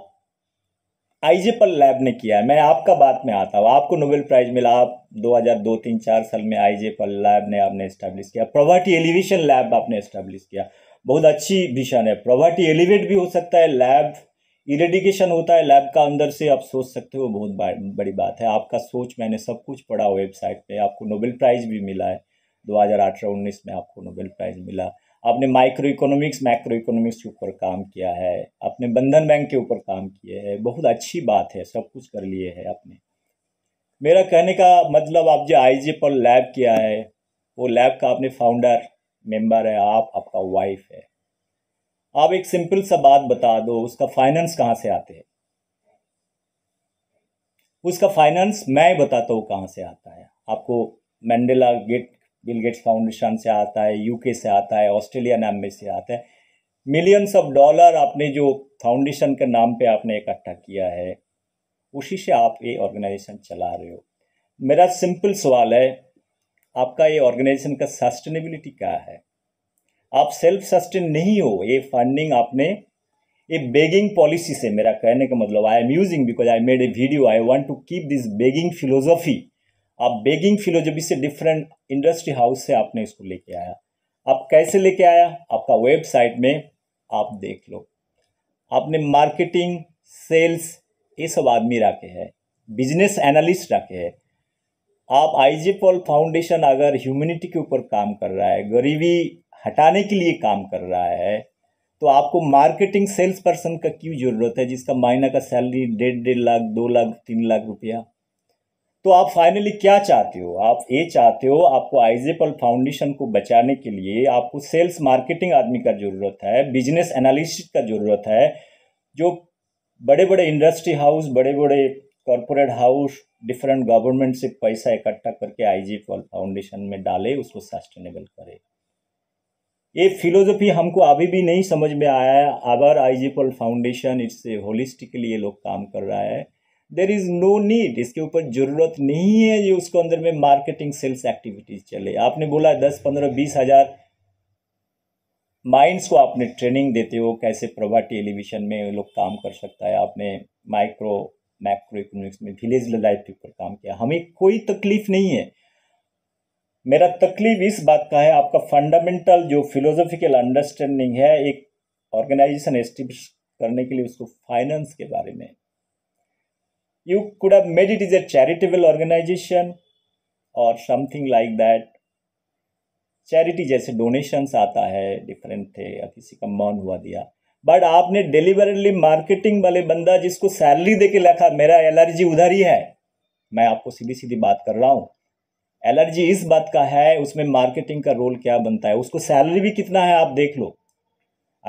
आईजे पल लैब ने किया है मैं आपका बात में आता हूँ आपको नोबेल प्राइज मिला आप 2002 तीन चार साल में आईजे पल लैब ने आपने इस्टेब्लिश किया प्रॉवर्टी एलिवेशन लैब आपने इस्टेब्लिश किया बहुत अच्छी विशन है प्रॉवर्टी एलिवेट भी हो सकता है लैब इरेडिकेशन होता है लैब का अंदर से आप सोच सकते हो बहुत बड़ी बात है आपका सोच मैंने सब कुछ पढ़ा वेबसाइट पे आपको नोबेल प्राइज़ भी मिला है दो हज़ार में आपको नोबेल प्राइज़ मिला आपने माइक्रो इकोनॉमिक्स मैक्रो इकोनॉमिक्स के ऊपर काम किया है आपने बंधन बैंक के ऊपर काम किए है बहुत अच्छी बात है सब कुछ कर लिए है आपने मेरा कहने का मतलब आप जो आई पर लैब किया है वो लैब का आपने फाउंडर मेंबर है आप आपका वाइफ है आप एक सिंपल सा बात बता दो उसका फाइनेंस कहाँ से आते हैं उसका फाइनेंस मैं बताता हूँ कहाँ से आता है आपको Mandela gate Bill Gates foundation से आता है यूके से आता है ऑस्ट्रेलियन एम्बेसी से आता है मिलियंस ऑफ डॉलर आपने जो फाउंडेशन के नाम पे आपने इकट्ठा किया है उसी से आप ये ऑर्गेनाइजेशन चला रहे हो मेरा सिंपल सवाल है आपका ये ऑर्गेनाइजेशन का सस्टेनेबिलिटी क्या है आप सेल्फ सस्टेन नहीं हो ये फंडिंग आपने ये बेगिंग पॉलिसी से मेरा कहने का मतलब I am using because I made a video I want to keep this begging philosophy आप बेगिंग फिलोजी से डिफरेंट इंडस्ट्री हाउस से आपने इसको लेके आया आप कैसे लेके आया आपका वेबसाइट में आप देख लो आपने मार्केटिंग सेल्स ये सब आदमी रखे हैं बिजनेस एनालिस्ट रखे हैं आप आई पॉल फाउंडेशन अगर ह्यूमिनिटी के ऊपर काम कर रहा है गरीबी हटाने के लिए काम कर रहा है तो आपको मार्केटिंग सेल्स पर्सन का क्यों ज़रूरत है जिसका महीना का सैलरी डेढ़ डेढ़ लाख दो लाख तीन लाख रुपया तो आप फाइनली क्या चाहते हो आप ये चाहते हो आपको आइजेपल फाउंडेशन को बचाने के लिए आपको सेल्स मार्केटिंग आदमी का ज़रूरत है बिजनेस एनालिस्ट का ज़रूरत है जो बड़े बड़े इंडस्ट्री हाउस बड़े बड़े कॉरपोरेट हाउस डिफरेंट गवर्नमेंट से पैसा इकट्ठा करके आई फाउंडेशन में डाले उसको सस्टेनेबल करे ये फिलोसफी हमको अभी भी नहीं समझ में आया है आवर आईजीएफएल फाउंडेशन इससे होलिस्टिकली ये लोग काम कर रहा है देर इज़ नो नीड इसके ऊपर ज़रूरत नहीं है ये उसको अंदर में मार्केटिंग सेल्स एक्टिविटीज़ चले आपने बोला दस पंद्रह बीस हज़ार माइंड्स को आपने ट्रेनिंग देते हो कैसे प्रभा टेलीविजन में लोग काम कर सकता है आपने माइक्रो मैक्रो इकोनॉमिक्स में विलेज लाइफ के ऊपर काम किया हमें कोई तकलीफ नहीं है मेरा तकलीफ इस बात का है आपका फंडामेंटल जो फिलोसॉफिकल अंडरस्टैंडिंग है एक ऑर्गेनाइजेशन एस्टेब्लिश करने के लिए उसको फाइनेंस के बारे में You could have made it as a charitable organization or something like that. Charity जैसे डोनेशंस आता है डिफरेंट थे या किसी का मौन हुआ दिया बट आपने डिलीवरली मार्केटिंग वाले बंदा जिसको सैलरी दे के लिखा मेरा एलर्जी उधर ही है मैं आपको सीधी सीधी बात कर रहा हूँ एलर्जी इस बात का है उसमें मार्केटिंग का रोल क्या बनता है उसको सैलरी भी कितना है आप देख लो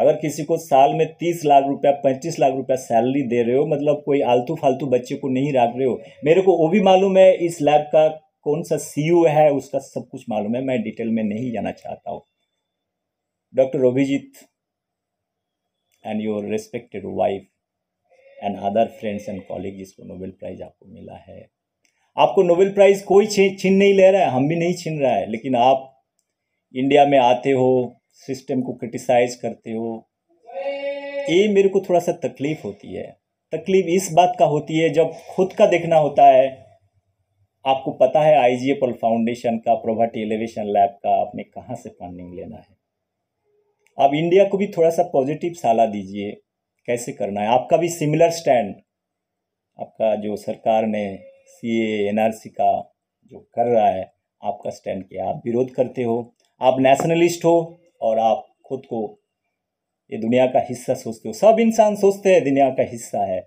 अगर किसी को साल में तीस लाख रुपया पैंतीस लाख रुपया सैलरी दे रहे हो मतलब कोई आलतू फालतू बच्चे को नहीं रख रहे हो मेरे को वो भी मालूम है इस लैब का कौन सा सी e है उसका सब कुछ मालूम है मैं डिटेल में नहीं जाना चाहता हूँ doctor Abhijit and your respected wife and other friends and colleague जिसको नोबेल प्राइज़ आपको मिला है आपको नोबेल प्राइज़ कोई छीन नहीं ले रहा है हम भी नहीं छीन रहा है लेकिन आप इंडिया में आते हो सिस्टम को क्रिटिसाइज करते हो ये मेरे को थोड़ा सा तकलीफ होती है तकलीफ इस बात का होती है जब खुद का देखना होता है आपको पता है आई जी एपल फाउंडेशन का प्रॉपर्टी एलिवेशन लैब का आपने कहाँ से फंडिंग लेना है आप इंडिया को भी थोड़ा सा पॉजिटिव सलाह दीजिए कैसे करना है आपका भी सिमिलर स्टैंड आपका जो सरकार ने सी सी का जो कर रहा है आपका स्टैंड किया आप विरोध करते हो आप नेशनलिस्ट हो और आप खुद को ये दुनिया का हिस्सा सोचते हो सब इंसान सोचते हैं दुनिया का हिस्सा है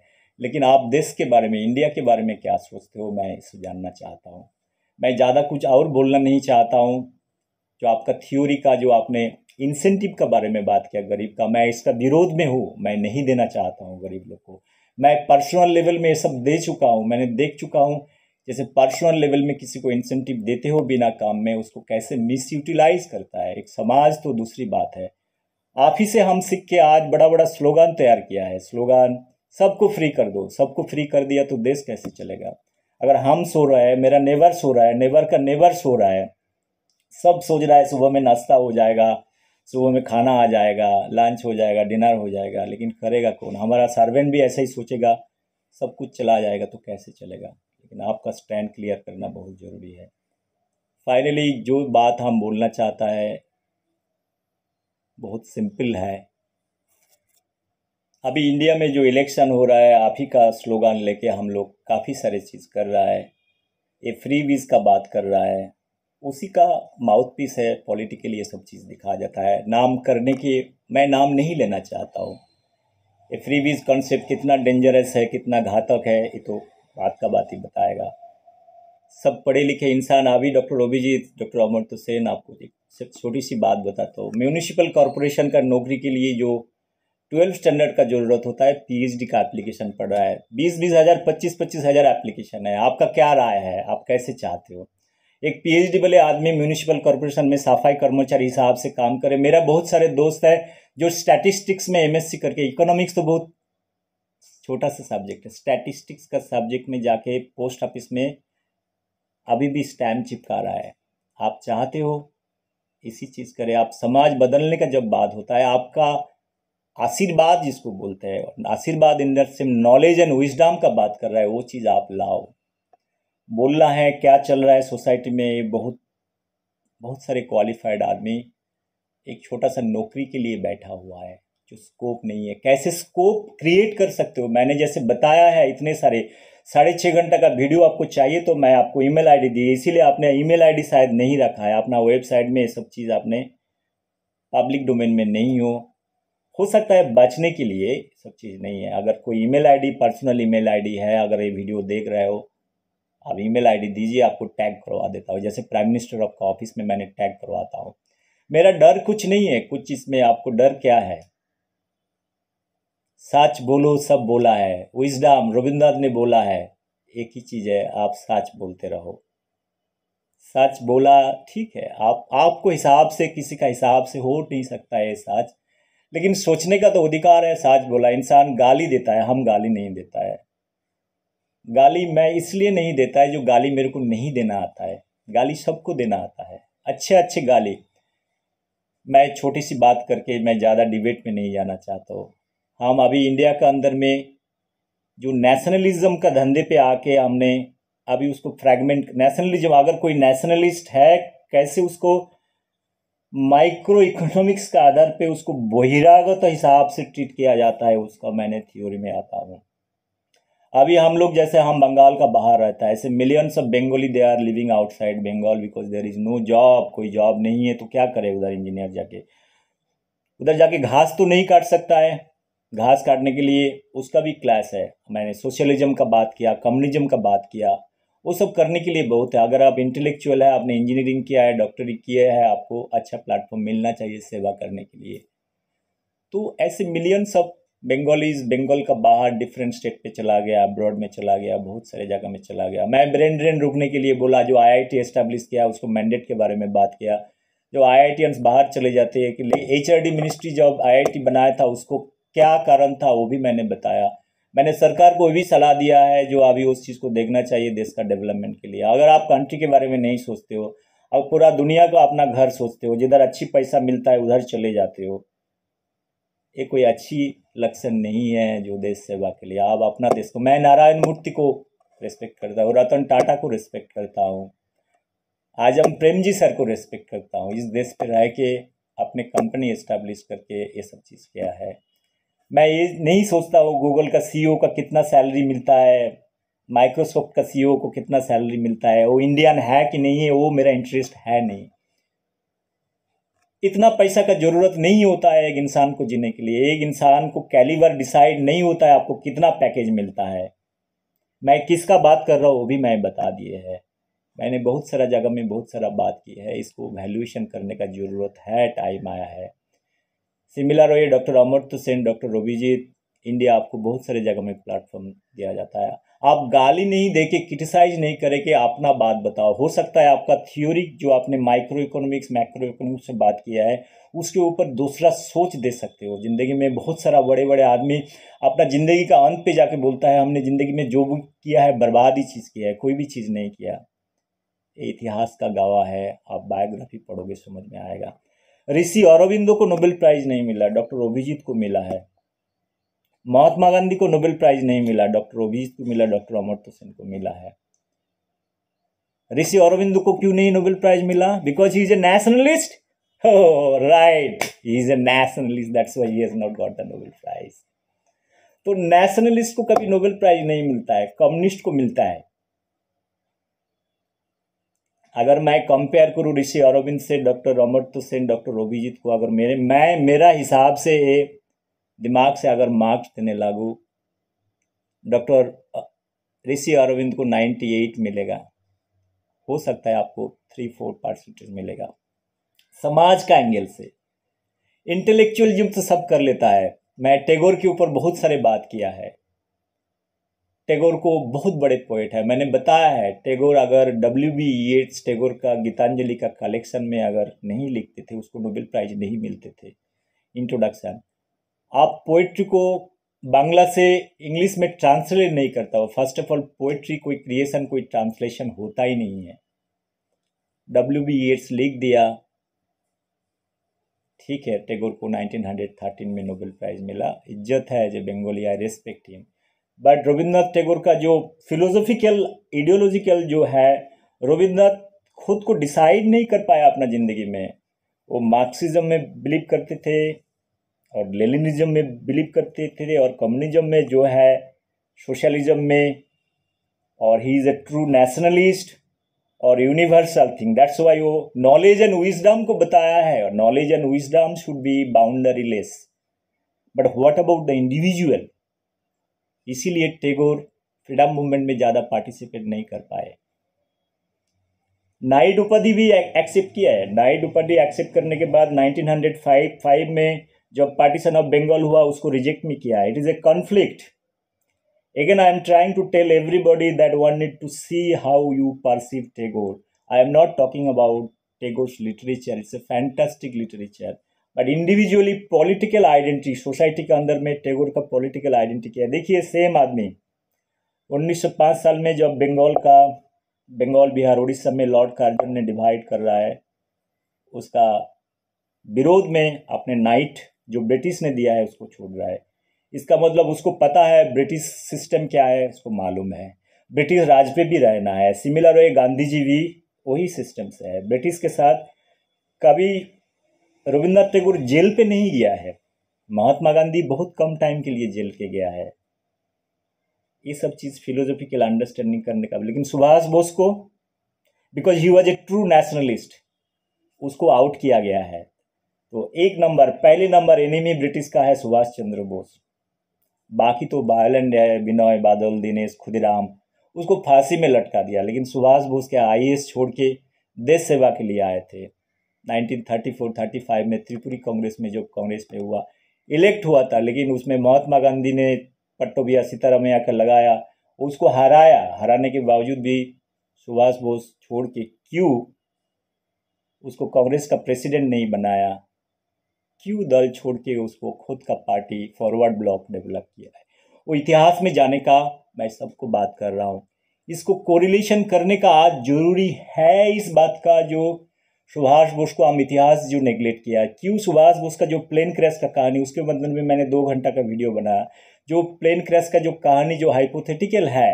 लेकिन आप देश के बारे में इंडिया के बारे में क्या सोचते हो मैं इसे जानना चाहता हूँ मैं ज़्यादा कुछ और बोलना नहीं चाहता हूँ जो आपका थ्योरी का जो आपने इंसेंटिव का बारे में बात किया गरीब का मैं इसका विरोध में हूँ मैं नहीं देना चाहता हूँ गरीब लोग को मैं पर्सनल लेवल में ये सब दे चुका हूँ मैंने देख चुका हूँ जैसे पर्सनल लेवल में किसी को इंसेंटिव देते हो बिना काम में उसको कैसे मिस यूटिलाइज करता है एक समाज तो दूसरी बात है आप ही से हम सीख के आज बड़ा बड़ा स्लोगान तैयार किया है स्लोगान सबको फ्री कर दो सबको फ्री कर दिया तो देश कैसे चलेगा अगर हम सो रहा है मेरा नेवर सो रहा है नेवर का नेवर सो रहा है सब सोच रहा है सुबह में नाश्ता हो जाएगा सुबह में खाना आ जाएगा लंच हो जाएगा डिनर हो जाएगा लेकिन करेगा कौन हमारा सर्वेंट भी ऐसा ही सोचेगा सब कुछ चला जाएगा तो कैसे चलेगा लेकिन आपका स्टैंड क्लियर करना बहुत ज़रूरी है फाइनली जो बात हम बोलना चाहता है बहुत सिंपल है अभी इंडिया में जो इलेक्शन हो रहा है आप ही का स्लोगान लेके हम लोग काफ़ी सारे चीज़ कर रहा है ये फ्री वीज़ का बात कर रहा है उसी का माउथ पीस है पॉलिटिकली ये सब चीज़ दिखा जाता है नाम करने के मैं नाम नहीं लेना चाहता हूँ ये फ्री वीज़ कॉन्सेप्ट कितना डेंजरस है कितना घातक है ये तो रात का बात ही बताएगा सब पढ़े लिखे इंसान अभी डॉक्टर अभिजीत डॉक्टर डॉक्टर तो सेन आपको एक छोटी सी बात बताता हूँ म्यूनिसिपल कॉरपोरेशन का नौकरी के लिए जो ट्वेल्थ स्टैंडर्ड का जरूरत होता है पीएचडी का एप्लीकेशन पड़ रहा है बीस बीस हज़ार पच्चीस पच्चीस हज़ार एप्लीकेशन है आपका क्या राय है आप कैसे चाहते हो एक पीएचडी वाले आदमी म्यूनिसिपल कॉरपोरेशन में सफाई कर्मचारी हिसाब से काम करे मेरा बहुत सारे दोस्त है जो स्टैटिस्टिक्स में एमएससी करके इकोनॉमिक्स तो बहुत छोटा सा सब्जेक्ट है स्टैटिस्टिक्स का सब्जेक्ट में जाके पोस्ट ऑफिस में अभी भी स्टैम्प चिपका रहा है आप चाहते हो इसी चीज़ करें आप समाज बदलने का जब बात होता है आपका आशीर्वाद जिसको बोलते हैं आशीर्वाद इन से नॉलेज एंड विजडम का बात कर रहा है वो चीज़ आप लाओ बोलना है क्या चल रहा है सोसाइटी में बहुत बहुत सारे क्वालिफाइड आदमी एक छोटा सा नौकरी के लिए बैठा हुआ है जो स्कोप नहीं है कैसे स्कोप क्रिएट कर सकते हो मैंने जैसे बताया है इतने सारे साढ़े छः घंटे का वीडियो आपको चाहिए तो मैं आपको ईमेल आईडी दी इसीलिए आपने ईमेल आईडी शायद नहीं रखा है अपना वेबसाइट में ये सब चीज़ आपने पब्लिक डोमेन में नहीं हो हो सकता है बचने के लिए सब चीज़ नहीं है अगर कोई email ID personal email ID है अगर ये वीडियो देख रहे हो आप ईमेल आईडी दीजिए आपको टैग करवा देता हूँ जैसे प्राइम मिनिस्टर आपका ऑफिस में मैंने टैग करवाता हूँ मेरा डर कुछ नहीं है कुछ इसमें आपको डर क्या है सच बोलो सब बोला है विजडम रविंद्रनाथ ने बोला है एक ही चीज़ है आप सच बोलते रहो सच बोला ठीक है आप आपको हिसाब से किसी का हिसाब से हो नहीं सकता है सच लेकिन सोचने का तो अधिकार है सच बोला इंसान गाली देता है हम गाली नहीं देता है गाली मैं इसलिए नहीं देता है जो गाली मेरे को नहीं देना आता है गाली सबको देना आता है अच्छे अच्छे गाली मैं छोटी सी बात करके मैं ज़्यादा डिबेट में नहीं जाना चाहता हूँ हम अभी इंडिया के अंदर में जो नेशनलिज्म का धंधे पे आके हमने अभी उसको फ्रैगमेंट नेशनलिज्म अगर कोई नेशनलिस्ट है कैसे उसको माइक्रो इकोनॉमिक्स का आधार पे उसको बहिरागत तो हिसाब से ट्रीट किया जाता है उसका मैंने थ्योरी में आता हूँ अभी हम लोग जैसे हम बंगाल का बाहर रहता है ऐसे millions of Bengali they are living outside Bengal because there is no job कोई जॉब नहीं है तो क्या करे उधर इंजीनियर जाके उधर जाके घास तो नहीं काट सकता है घास काटने के लिए उसका भी क्लास है मैंने सोशलिज्म का बात किया कम्युनिज्म का बात किया वो सब करने के लिए बहुत है अगर आप इंटेलेक्चुअल है आपने इंजीनियरिंग किया है डॉक्टरी किया है आपको अच्छा प्लेटफॉर्म मिलना चाहिए सेवा करने के लिए तो ऐसे मिलियंस ऑफ बंगालीज बंगाल का बाहर डिफरेंट स्टेट पे चला गया अब्रॉड में चला गया बहुत सारे जगह में चला गया मैं ब्रेन ड्रेन रोकने के लिए बोला जो आईआईटी एस्टेब्लिश किया उसको मैंडेट के बारे में बात किया जो आई बाहर चले जाते हैं कि एच मिनिस्ट्री जॉब आई बनाया था उसको क्या कारण था वो भी मैंने बताया मैंने सरकार को भी सलाह दिया है जो अभी उस चीज़ को देखना चाहिए देश का डेवलपमेंट के लिए अगर आप कंट्री के बारे में नहीं सोचते हो और पूरा दुनिया को अपना घर सोचते हो जिधर अच्छी पैसा मिलता है उधर चले जाते हो ये कोई अच्छी लक्षण नहीं है जो देश सेवा के लिए आप अपना देश को मैं नारायण मूर्ति को रेस्पेक्ट करता हूँ रतन टाटा को रेस्पेक्ट करता हूँ आजम प्रेम जी सर को रेस्पेक्ट करता हूँ इस देश पर रह के अपने कंपनी इस्टेब्लिश करके ये सब चीज़ किया है मैं ये नहीं सोचता हूँ गूगल का सीईओ e का कितना सैलरी मिलता है माइक्रोसॉफ्ट का सीईओ e को कितना सैलरी मिलता है वो इंडियन है कि नहीं है वो मेरा इंटरेस्ट है नहीं इतना पैसा का ज़रूरत नहीं होता है एक इंसान को जीने के लिए एक इंसान को कैलीवर डिसाइड नहीं होता है आपको कितना पैकेज मिलता है मैं किसका बात कर रहा हूँ वो भी मैं बता दिए है मैंने बहुत सारा जगह में बहुत सारा बात की है इसको वैल्यूएशन करने का ज़रूरत है टाइम आया है सिमिलर हो ये doctor Amrit Sen doctor Ravijit India आपको बहुत सारे जगह में प्लेटफॉर्म दिया जाता है आप गाली नहीं दे के क्रिटिसाइज नहीं करें कि अपना बात बताओ हो सकता है आपका थ्योरी जो आपने माइक्रो इकोनॉमिक्स मैक्रो इकोनॉमिक्स से बात किया है उसके ऊपर दूसरा सोच दे सकते हो ज़िंदगी में बहुत सारा बड़े बड़े आदमी अपना ज़िंदगी का अंत पे जाके बोलता है हमने ज़िंदगी में जो भी किया है बर्बाद ही चीज़ किया है कोई भी चीज़ नहीं किया इतिहास का गवाह है आप बायोग्राफी पढ़ोगे समझ में आएगा ऋषि अरविंदो को नोबेल प्राइज नहीं मिला डॉक्टर अभिजीत को मिला है महात्मा गांधी को नोबेल प्राइज नहीं मिला डॉक्टर अभिजीत को मिला डॉक्टर अमरत सेन को मिला है ऋषि औरबिंदो को क्यों नहीं नोबेल प्राइज मिला because he is a nationalist right he is a nationalist that's That's why he has not got the तो नेशनलिस्ट को कभी नोबेल प्राइज नहीं मिलता है कम्युनिस्ट को मिलता है अगर मैं कंपेयर करूँ ऋषि अरविंद से डॉक्टर अमर्त्य सेन डॉक्टर अभिजीत को अगर मेरे मैं मेरा हिसाब से ये दिमाग से अगर मार्क्स देने लागू डॉक्टर ऋषि अरविंद को 98 मिलेगा हो सकता है आपको थ्री फोर परसेंटेज मिलेगा समाज का एंगल से इंटेलेक्चुअलिज्म तो सब कर लेता है मैं टेगोर के ऊपर बहुत सारे बात किया है टैगोर को बहुत बड़े पोइट है मैंने बताया है टैगोर अगर डब्ल्यू बी एड्स टैगोर का गीतांजलि का कलेक्शन में अगर नहीं लिखते थे उसको नोबेल प्राइज नहीं मिलते थे इंट्रोडक्शन आप पोइट्री को बांग्ला से इंग्लिश में ट्रांसलेट नहीं करता हो फर्स्ट ऑफ ऑल पोइट्री कोई क्रिएशन कोई ट्रांसलेशन होता ही नहीं है डब्ल्यू बी एड्स लिख दिया ठीक है टैगोर को 1913 में नोबेल प्राइज मिला इज्जत है जो बेंगोलिया I respect him but Rabindranath Tagore का जो फिलोसोफिकल आइडियोलॉजिकल जो है रविन्द्रनाथ खुद को डिसाइड नहीं कर पाया अपना ज़िंदगी में वो मार्क्सिज्म में बिलीव करते थे और लेनिनिज्म में बिलीव करते थे और कम्युनिज्म में जो है सोशलिज्म में और he is a true nationalist और यूनिवर्सल थिंग दैट्स वाई वो नॉलेज एंड विजडम को बताया है और knowledge and wisdom should be boundaryless but what about the individual इसीलिए टेगोर फ्रीडम मूवमेंट में ज़्यादा पार्टिसिपेट नहीं कर पाए नाइट उपाधि भी एक्सेप्ट किया है नाइट उपाधि एक्सेप्ट करने के बाद नाइनटीन हंड्रेड फाइव फाइव में जब पार्टीशन ऑफ बंगाल हुआ उसको रिजेक्ट भी किया it is a conflict again I am trying to tell everybody that one need to see how you perceive Tagore I am not talking about Tagore's literature it's a fantastic literature but individually political identity society के अंदर में टैगोर का political identity है देखिए same आदमी 1905 साल में जब बंगाल का बंगाल बिहार उड़ीसा में लॉर्ड कार्जन ने डिवाइड कर रहा है उसका विरोध में अपने नाइट जो ब्रिटिश ने दिया है उसको छोड़ रहा है इसका मतलब उसको पता है ब्रिटिश सिस्टम क्या है उसको मालूम है ब्रिटिश राज पे भी रहना है सिमिलर वे गांधी जी भी वही सिस्टम से है ब्रिटिश के साथ कभी रविन्द्रनाथ टैगोर जेल पे नहीं गया है महात्मा गांधी बहुत कम टाइम के लिए जेल के गया है ये सब चीज़ फिलोसॉफिकल अंडरस्टैंडिंग करने का लेकिन सुभाष बोस को because he was a true nationalist उसको आउट किया गया है तो एक नंबर पहले नंबर एनिमी ब्रिटिश का है सुभाष चंद्र बोस बाकी तो बायलैंड है बिनॉय बादल दिनेश खुदिराम उसको फांसी में लटका दिया लेकिन सुभाष बोस के आई छोड़ के देश सेवा के लिए आए थे 1934-35 में त्रिपुरी कांग्रेस में जो कांग्रेस में हुआ इलेक्ट हुआ था लेकिन उसमें महात्मा गांधी ने पट्टो भैया सीतारामैया का लगाया उसको हराया हराने के बावजूद भी सुभाष बोस छोड़ के क्यों उसको कांग्रेस का प्रेसिडेंट नहीं बनाया क्यों दल छोड़ के उसको खुद का पार्टी फॉरवर्ड ब्लॉक डेवलप किया है वो इतिहास में जाने का मैं सबको बात कर रहा हूँ इसको कोरिलेशन करने का आज जरूरी है इस बात का जो सुभाष बोस को हम इतिहास जो नेग्लेक्ट किया क्यों सुभाष बोस का जो प्लेन क्रैश का कहानी उसके मतलब में मैंने दो घंटा का वीडियो बनाया जो प्लेन क्रैश का जो कहानी जो हाइपोथेटिकल है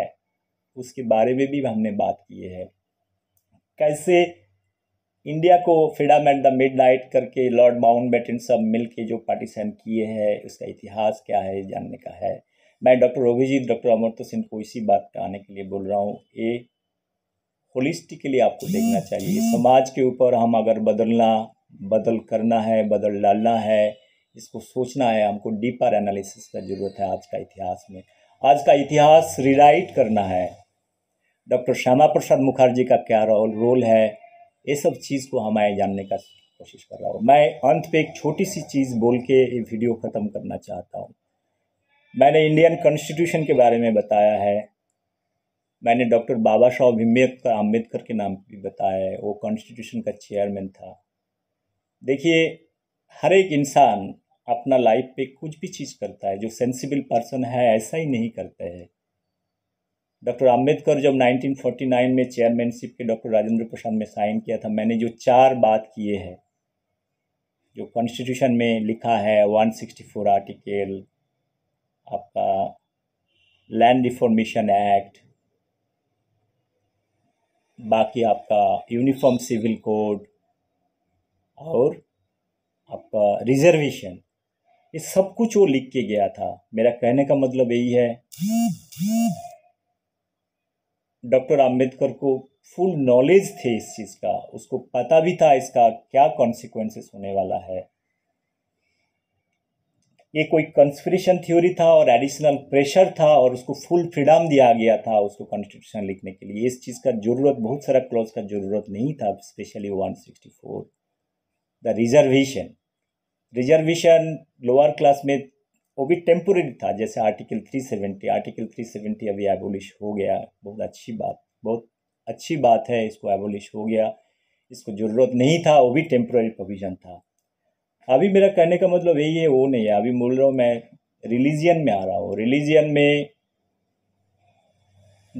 उसके बारे में भी हमने बात की है कैसे इंडिया को freedom at the midnight करके लॉर्ड माउंटबेटन सब मिल के जो पार्टीशन किए हैं उसका इतिहास क्या है जानने का है मैं डॉक्टर अभिजीत डॉक्टर अमर्त सिंह को इसी बात का आने के लिए बोल रहा हूँ ए होलिस्टिकली आपको देखना चाहिए समाज के ऊपर हम अगर बदलना बदल करना है बदल डालना है इसको सोचना है हमको डीपर एनालिसिस का ज़रूरत है आज का इतिहास में आज का इतिहास रिराइट करना है डॉक्टर श्यामा प्रसाद मुखर्जी का क्या रोल रोल है ये सब चीज़ को हमें जानने का कोशिश कर रहा हूँ मैं अंत पे एक छोटी सी चीज़ बोल के ये वीडियो ख़त्म करना चाहता हूँ मैंने इंडियन कॉन्स्टिट्यूशन के बारे में बताया है मैंने डॉक्टर बाबा साहब अम्बेडकर अम्बेडकर के नाम भी बताया है वो कॉन्स्टिट्यूशन का चेयरमैन था देखिए हर एक इंसान अपना लाइफ पे कुछ भी चीज़ करता है जो सेंसिबल पर्सन है ऐसा ही नहीं करता है डॉक्टर अम्बेडकर जब 1949 में चेयरमैनशिप के डॉक्टर राजेंद्र प्रसाद में साइन किया था मैंने जो चार बात किए हैं जो कॉन्स्टिट्यूशन में लिखा है 164 आर्टिकल आपका लैंड रिफॉर्मेशन एक्ट बाकी आपका यूनिफॉर्म सिविल कोड और आपका रिजर्वेशन ये सब कुछ वो लिख के गया था मेरा कहने का मतलब यही है डॉक्टर आम्बेडकर को फुल नॉलेज थे इस चीज़ का उसको पता भी था इसका क्या कॉन्सिक्वेंसेस होने वाला है ये कोई कंस्पिरेशन थ्योरी था और एडिशनल प्रेशर था और उसको फुल फ्रीडम दिया गया था उसको कॉन्स्टिट्यूशन लिखने के लिए इस चीज़ का ज़रूरत बहुत सारा क्लॉज का ज़रूरत नहीं था specially 164 the reservation reservation lower class में वो भी टेम्पोरी था जैसे आर्टिकल 370 आर्टिकल 370 अभी एबोलिश हो गया बहुत अच्छी बात बहुत अच्छी बात है इसको एबोलिश हो गया इसको ज़रूरत नहीं था वो भी टेम्पोरी प्रोविज़न था अभी मेरा कहने का मतलब यही है वो नहीं है अभी बोल रहा हूँ मैं रिलीजियन में आ रहा हूँ रिलीजियन में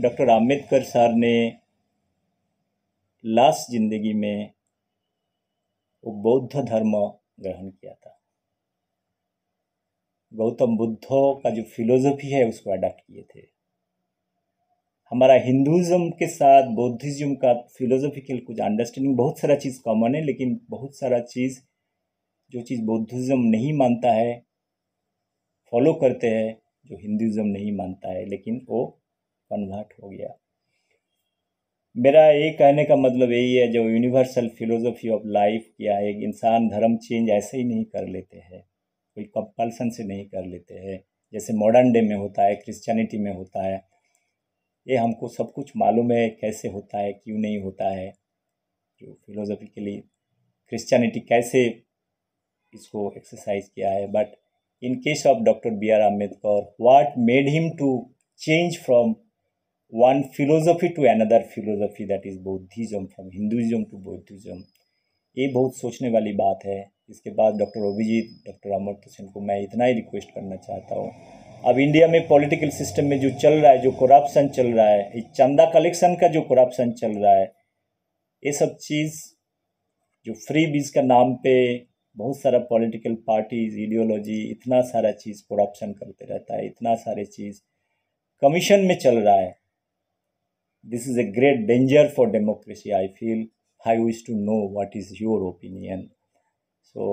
डॉक्टर आम्बेडकर सर ने लास्ट जिंदगी में वो बौद्ध धर्म ग्रहण किया था गौतम बुद्धों का जो फिलोसफी है उसको अडॉप्ट किए थे हमारा हिंदुज़म के साथ बौद्धिज़्म का फिलोसफिकल कुछ अंडरस्टैंडिंग बहुत सारा चीज़ कॉमन है लेकिन बहुत सारा चीज़ जो चीज़ बौद्धिज़्म नहीं मानता है फॉलो करते हैं जो हिंदुज़म नहीं मानता है लेकिन वो कन्वर्ट हो गया मेरा ये कहने का मतलब यही है जो यूनिवर्सल फिलोसफी ऑफ लाइफ किया है इंसान धर्म चेंज ऐसे ही नहीं कर लेते हैं कोई कंपल्सन से नहीं कर लेते हैं जैसे मॉडर्न डे में होता है क्रिश्चियनिटी में होता है ये हमको सब कुछ मालूम है कैसे होता है क्यों नहीं होता है जो फिलोसफिकली क्रिश्चियनिटी कैसे इसको एक्सरसाइज किया है but in case of doctor B R Ambedkar what made him to change from one philosophy to another philosophy that is Buddhism from Hinduism to Buddhism ये बहुत सोचने वाली बात है इसके बाद डॉक्टर अभिजीत डॉक्टर अमर सेन को मैं इतना ही रिक्वेस्ट करना चाहता हूँ अब इंडिया में पॉलिटिकल सिस्टम में जो चल रहा है जो करप्शन चल रहा है ये चंदा कलेक्शन का जो करप्शन चल रहा है ये सब चीज़ जो फ्री बीज का नाम पे बहुत सारा पॉलिटिकल पार्टीज इडियोलॉजी इतना सारा चीज़ करप्शन करते रहता है इतना सारे चीज़ कमीशन में चल रहा है this is a great danger for democracy I feel I wish to know what is your opinion so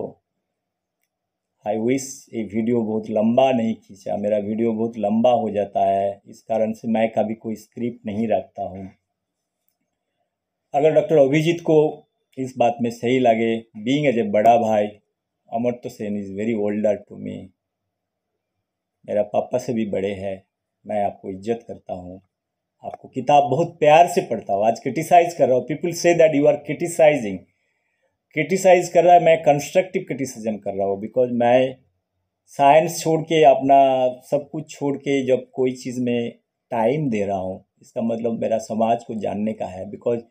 I wish ये वीडियो बहुत लंबा नहीं खींचा मेरा वीडियो बहुत लंबा हो जाता है इस कारण से मैं कभी कोई स्क्रिप्ट नहीं रखता हूँ अगर डॉक्टर अभिजीत को इस बात में सही लगे बींग एज ए बड़ा भाई Amartya Sen is very older to me मेरा पापा से भी बड़े हैं मैं आपको इज्जत करता हूँ आपको किताब बहुत प्यार से पढ़ता हूँ आज क्रिटिसाइज कर रहा हूँ पीपल से that you are criticizing criticize कर रहा है मैं कंस्ट्रक्टिव क्रिटिसिजम कर रहा हूँ बिकॉज मैं साइंस छोड़ के अपना सब कुछ छोड़ के जब कोई चीज़ में टाइम दे रहा हूँ इसका मतलब मेरा समाज को जानने का है because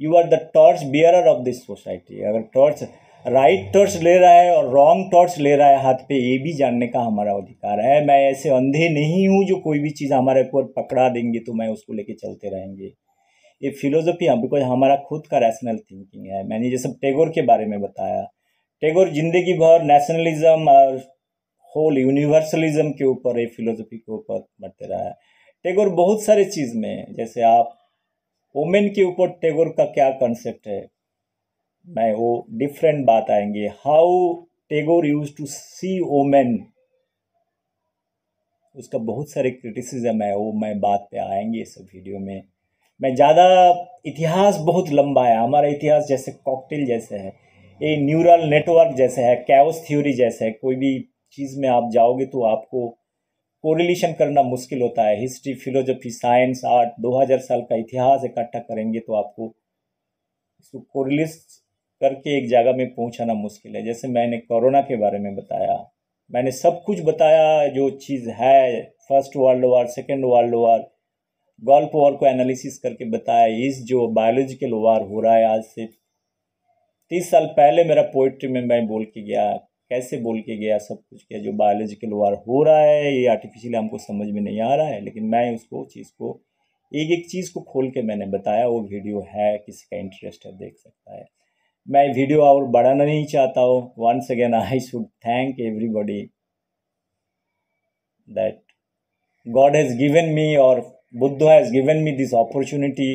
you are the torch bearer of this society अगर टॉर्च राइट टॉर्च ले रहा है और रॉन्ग टॉर्च ले रहा है हाथ पे ये भी जानने का हमारा अधिकार है मैं ऐसे अंधे नहीं हूँ जो कोई भी चीज़ हमारे ऊपर पकड़ा देंगे तो मैं उसको लेके चलते रहेंगे ये फिलोसफी हम बिकॉज हमारा खुद का रैशनल थिंकिंग है मैंने जैसे टेगोर के बारे में बताया टेगोर जिंदगी भर नेशनलिज्म और होल यूनिवर्सलिज्म के ऊपर ये फिलोसफी के ऊपर बढ़ते रहा है टेगोर बहुत सारे चीज़ में जैसे आप वुमेन के ऊपर टेगोर का क्या कंसेप्ट है मैं वो डिफरेंट बात आएंगे how Tagore use to see women उसका बहुत सारे क्रिटिसिज्म है वो मैं बात पे आएंगे इस वीडियो में मैं ज़्यादा इतिहास बहुत लंबा है हमारा इतिहास जैसे कॉकटेल जैसे है ये न्यूरल नेटवर्क जैसे है कैओस थ्योरी जैसे है कोई भी चीज़ में आप जाओगे तो आपको कोरिलेशन करना मुश्किल होता है हिस्ट्री फिलोजफी साइंस आर्ट 2000 साल का इतिहास इकट्ठा करेंगे तो आपको इसको कोरिलेस करके एक जगह में पहुंचाना मुश्किल है जैसे मैंने कोरोना के बारे में बताया मैंने सब कुछ बताया जो चीज़ है first world war second world war gulf war को एनालिसिस करके बताया इस जो बायोलॉजिकल वार हो रहा है आज से तीस साल पहले मेरा पोइट्री में मैं बोल के गया कैसे बोल के गया सब कुछ क्या जो बायोलॉजिकल वार हो रहा है ये आर्टिफिशियल हमको समझ में नहीं आ रहा है लेकिन मैं उसको चीज़ को एक एक चीज़ को खोल के मैंने बताया वो वीडियो है किसी का इंटरेस्ट है देख सकता है मैं वीडियो और बढ़ाना नहीं चाहता हूँ once again I should thank everybody that God has given me और Buddha has given me this opportunity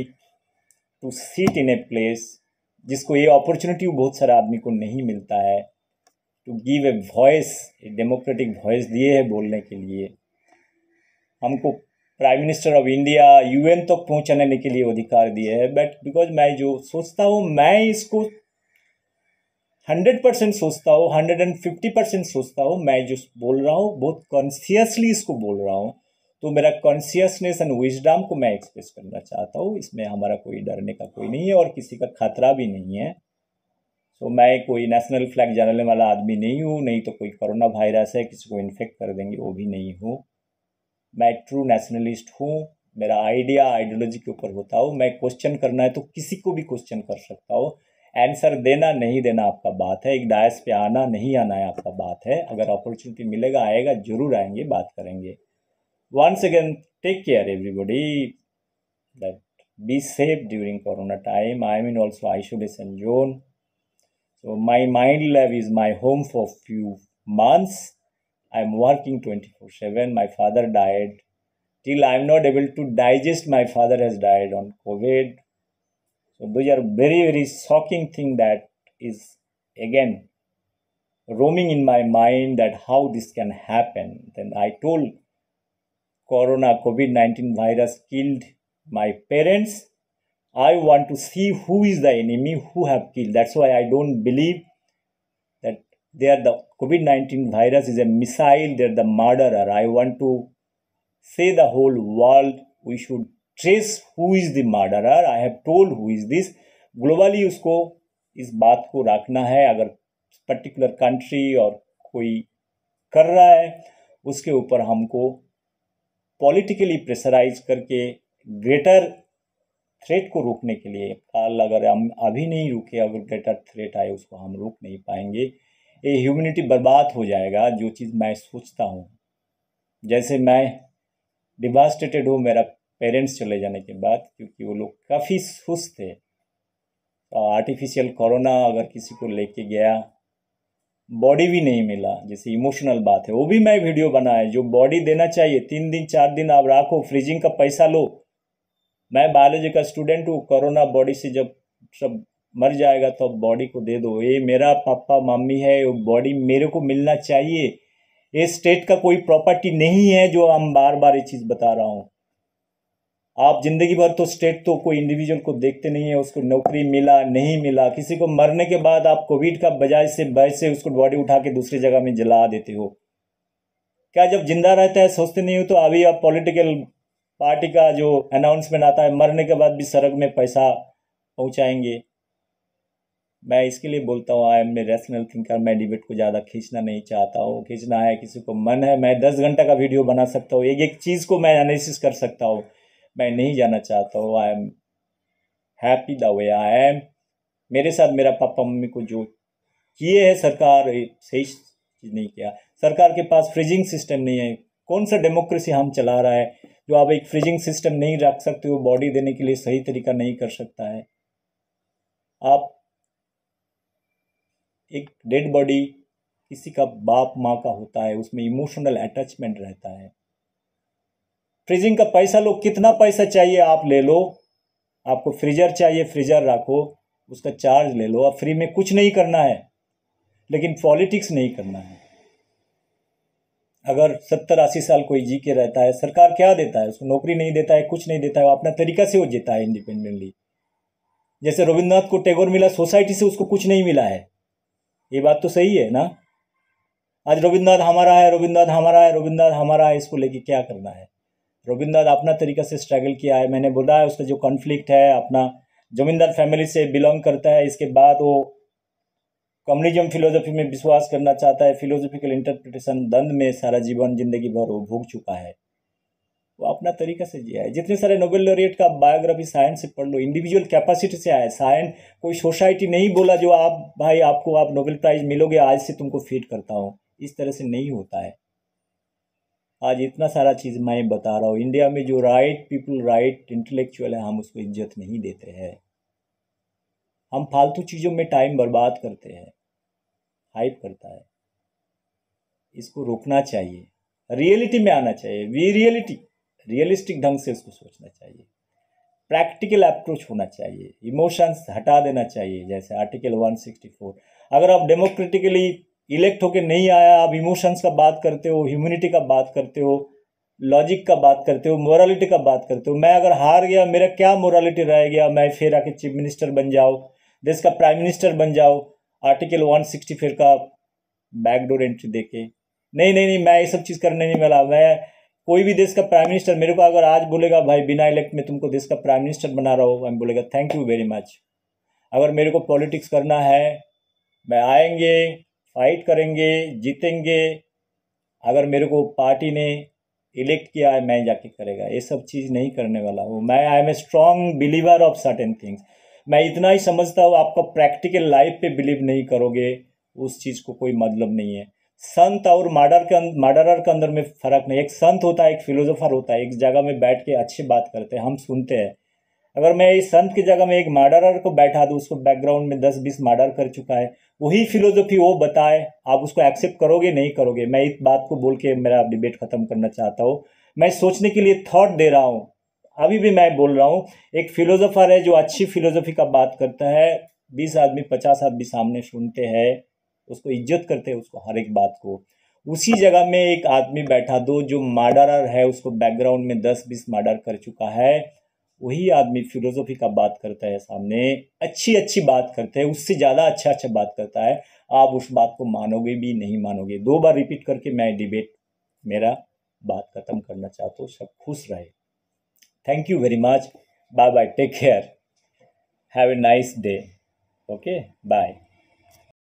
to seat in a place जिसको ये अपॉर्चुनिटी बहुत सारे आदमी को नहीं मिलता है to give a voice a democratic voice दिए है बोलने के लिए हमको prime minister of India UN तक तो पहुंचाने के लिए अधिकार दिए है बट बिकॉज मैं जो सोचता हूँ मैं इसको हंड्रेड परसेंट सोचता हूँ हंड्रेड एंड फिफ्टी परसेंट सोचता हूँ मैं जो बोल रहा हूँ बहुत कॉन्सियसली इसको बोल रहा हूँ तो मेरा कॉन्सियसनेस एंड विजडम को मैं एक्सप्रेस करना चाहता हूँ इसमें हमारा कोई डरने का कोई नहीं है और किसी का खतरा भी नहीं है तो मैं कोई नेशनल फ्लैग जानने वाला आदमी नहीं हूँ नहीं तो कोई कोरोना वायरस है किसी को इन्फेक्ट कर देंगे वो भी नहीं हूँ मैं ट्रू नेशनलिस्ट हूँ मेरा आइडिया आइडियोलॉजी के ऊपर होता हो मैं क्वेश्चन करना है तो किसी को भी क्वेश्चन कर सकता हो आंसर देना नहीं देना आपका बात है एक डायस पे आना नहीं आना है आपका बात है अगर अपॉर्चुनिटी मिलेगा आएगा जरूर आएंगे बात करेंगे once again take care everybody that be safe during corona time I mean also isolation zone So my mind lab is my home for few months. I'm working 24/7. My father died. Till I'm not able to digest, my father has died on COVID. So those are very very shocking thing that is again roaming in my mind that how this can happen. Then I told Corona COVID 19 virus killed my parents I want to see who is the enemy who have killed. That's why I don't believe that they are the COVID-19 virus is a missile, they're the murderer. I want to say the whole world we should trace who is the murderer. I have told who is this. globally usko is baat ko rakhna hai agar particular country or koi kar raha hai uske upar humko politically pressurize karke greater threat को रोकने के लिए काल अगर हम अभी नहीं रुके अगर ग्रेटर थ्रेट आए उसको हम रोक नहीं पाएंगे ये ह्यूमिनिटी बर्बाद हो जाएगा जो चीज़ मैं सोचता हूँ जैसे मैं डिवास्टेटेड हूँ मेरा पेरेंट्स चले जाने के बाद क्योंकि वो लोग काफ़ी सुस्त थे आर्टिफिशियल तो कोरोना अगर किसी को लेके गया बॉडी भी नहीं मिला जैसे इमोशनल बात है वो भी मैं वीडियो बनाया जो बॉडी देना चाहिए तीन दिन चार दिन आप रखो फ्रीजिंग का पैसा लो मैं बायोलॉजी का स्टूडेंट हूँ कोरोना बॉडी से जब सब मर जाएगा तो बॉडी को दे दो ये मेरा पापा मम्मी है वो बॉडी मेरे को मिलना चाहिए ये स्टेट का कोई प्रॉपर्टी नहीं है जो हम बार बार ये चीज़ बता रहा हूँ आप जिंदगी भर तो स्टेट तो कोई इंडिविजुअल को देखते नहीं है उसको नौकरी मिला नहीं मिला किसी को मरने के बाद आप कोविड का बजाय से बज से उसको बॉडी उठा के दूसरी जगह में जला देते हो क्या जब जिंदा रहता है सोचते नहीं हो तो अभी आप पॉलिटिकल पार्टी का जो अनाउंसमेंट आता है मरने के बाद भी सड़क में पैसा पहुंचाएंगे मैं इसके लिए बोलता हूँ I am a rational thinker मैं डिबेट को ज़्यादा खींचना नहीं चाहता हूँ खींचना है किसी को मन है मैं दस घंटा का वीडियो बना सकता हूँ एक एक चीज़ को मैं एनालिसिस कर सकता हूँ मैं नहीं जाना चाहता हूँ I am happy the way I am मेरे साथ मेरा पापा मम्मी को जो किए है सरकार सही चीज़ नहीं किया सरकार के पास फ्रिजिंग सिस्टम नहीं है कौन सा डेमोक्रेसी हम चला रहा है जो आप एक फ्रीजिंग सिस्टम नहीं रख सकते वो बॉडी देने के लिए सही तरीका नहीं कर सकता है आप एक डेड बॉडी किसी का बाप माँ का होता है उसमें इमोशनल अटैचमेंट रहता है फ्रीजिंग का पैसा लो कितना पैसा चाहिए आप ले लो आपको फ्रीजर चाहिए फ्रीजर रखो उसका चार्ज ले लो आप फ्री में कुछ नहीं करना है लेकिन पॉलिटिक्स नहीं करना है अगर सत्तर अस्सी साल कोई जी के रहता है सरकार क्या देता है उसको नौकरी नहीं देता है कुछ नहीं देता है वो अपना तरीका से वो जीता है इंडिपेंडेंटली जैसे रविन्द्रनाथ को टैगोर मिला सोसाइटी से उसको कुछ नहीं मिला है ये बात तो सही है ना आज रविन्द्रनाथ हमारा है रविन्द्रनाथ हमारा है रविन्द्रनाथ हमारा है इसको लेके क्या करना है रविन्द्रनाथ अपना तरीका से स्ट्रगल किया है मैंने बोला है उसका जो कॉन्फ्लिक्ट है अपना जमींदार फैमिली से बिलोंग करता है इसके बाद वो कम्युनिज्म फिलोसफी में विश्वास करना चाहता है फिलोसफिकल इंटरप्रिटेशन द्वंद में सारा जीवन जिंदगी भर वो भूग चुका है वो अपना तरीका से जिया है जितने सारे नोबेल लॉरिएट का बायोग्राफी साइंस से पढ़ लो इंडिविजुअल कैपेसिटी से आया साइंस कोई सोसाइटी नहीं बोला जो आप भाई आपको आप नोबेल प्राइज मिलोगे आज से तुमको फीड करता हूँ इस तरह से नहीं होता है आज इतना सारा चीज़ मैं बता रहा हूँ इंडिया में जो राइट पीपल राइट इंटेलेक्चुअल है हम उसको इज्जत नहीं देते हैं हम फालतू चीज़ों में टाइम बर्बाद करते हैं हाइप करता है इसको रोकना चाहिए रियलिटी में आना चाहिए वी रियलिटी रियलिस्टिक ढंग से इसको सोचना चाहिए प्रैक्टिकल अप्रोच होना चाहिए इमोशंस हटा देना चाहिए जैसे आर्टिकल 164 अगर आप डेमोक्रेटिकली इलेक्ट होके नहीं आया आप इमोशंस का बात करते हो ह्यूमिनिटी का बात करते हो लॉजिक का बात करते हो मोरालिटी का बात करते हो मैं अगर हार गया मेरा क्या मोरालिटी रह गया मैं फिर आके चीफ मिनिस्टर बन जाओ देश का प्राइम मिनिस्टर बन जाओ आर्टिकल वन सिक्सटी फिर का बैकडोर एंट्री दे के नहीं नहीं नहीं मैं ये सब चीज़ करने नहीं मिला मैं कोई भी देश का प्राइम मिनिस्टर मेरे को अगर आज बोलेगा भाई बिना इलेक्ट में तुमको देश का प्राइम मिनिस्टर बना रहा हो मैं बोलेगा थैंक यू वेरी मच अगर मेरे को पॉलिटिक्स करना है मैं आएंगे फाइट करेंगे जीतेंगे अगर मेरे को पार्टी ने इलेक्ट किया है मैं जाके करेगा ये सब चीज़ नहीं करने वाला हूँ मैं I am a strong believer of certain things मैं इतना ही समझता हूँ आपका प्रैक्टिकल लाइफ पे बिलीव नहीं करोगे उस चीज़ को कोई मतलब नहीं है संत और मर्डर के मार्डरर के अंदर में फ़र्क नहीं एक संत होता है एक फिलोसोफर होता है एक जगह में बैठ के अच्छी बात करते हैं हम सुनते हैं अगर मैं इस संत की जगह में एक मार्डरर को बैठा दूँ उसको बैकग्राउंड में दस बीस मर्डर कर चुका है वही फिलोसफी वो बताए आप उसको एक्सेप्ट करोगे नहीं करोगे मैं इस बात को बोल के मेरा डिबेट ख़त्म करना चाहता हूँ मैं सोचने के लिए थॉट दे रहा हूँ अभी भी मैं बोल रहा हूँ एक फिलोसोफर है जो अच्छी फिलोसफी का बात करता है बीस आदमी पचास आदमी सामने सुनते हैं उसको इज्जत करते हैं उसको हर एक बात को उसी जगह में एक आदमी बैठा दो जो मर्डरर है उसको बैकग्राउंड में दस बीस मर्डर कर चुका है वही आदमी फिलोसफी का बात करता है सामने अच्छी अच्छी बात करते हैं उससे ज़्यादा अच्छा अच्छा बात करता है आप उस बात को मानोगे भी नहीं मानोगे दो बार रिपीट करके मैं डिबेट मेरा बात ख़त्म करना चाहता हूँ सब खुश रहे Thank you very much. Bye bye. Take care. Have a nice day. Okay. Bye.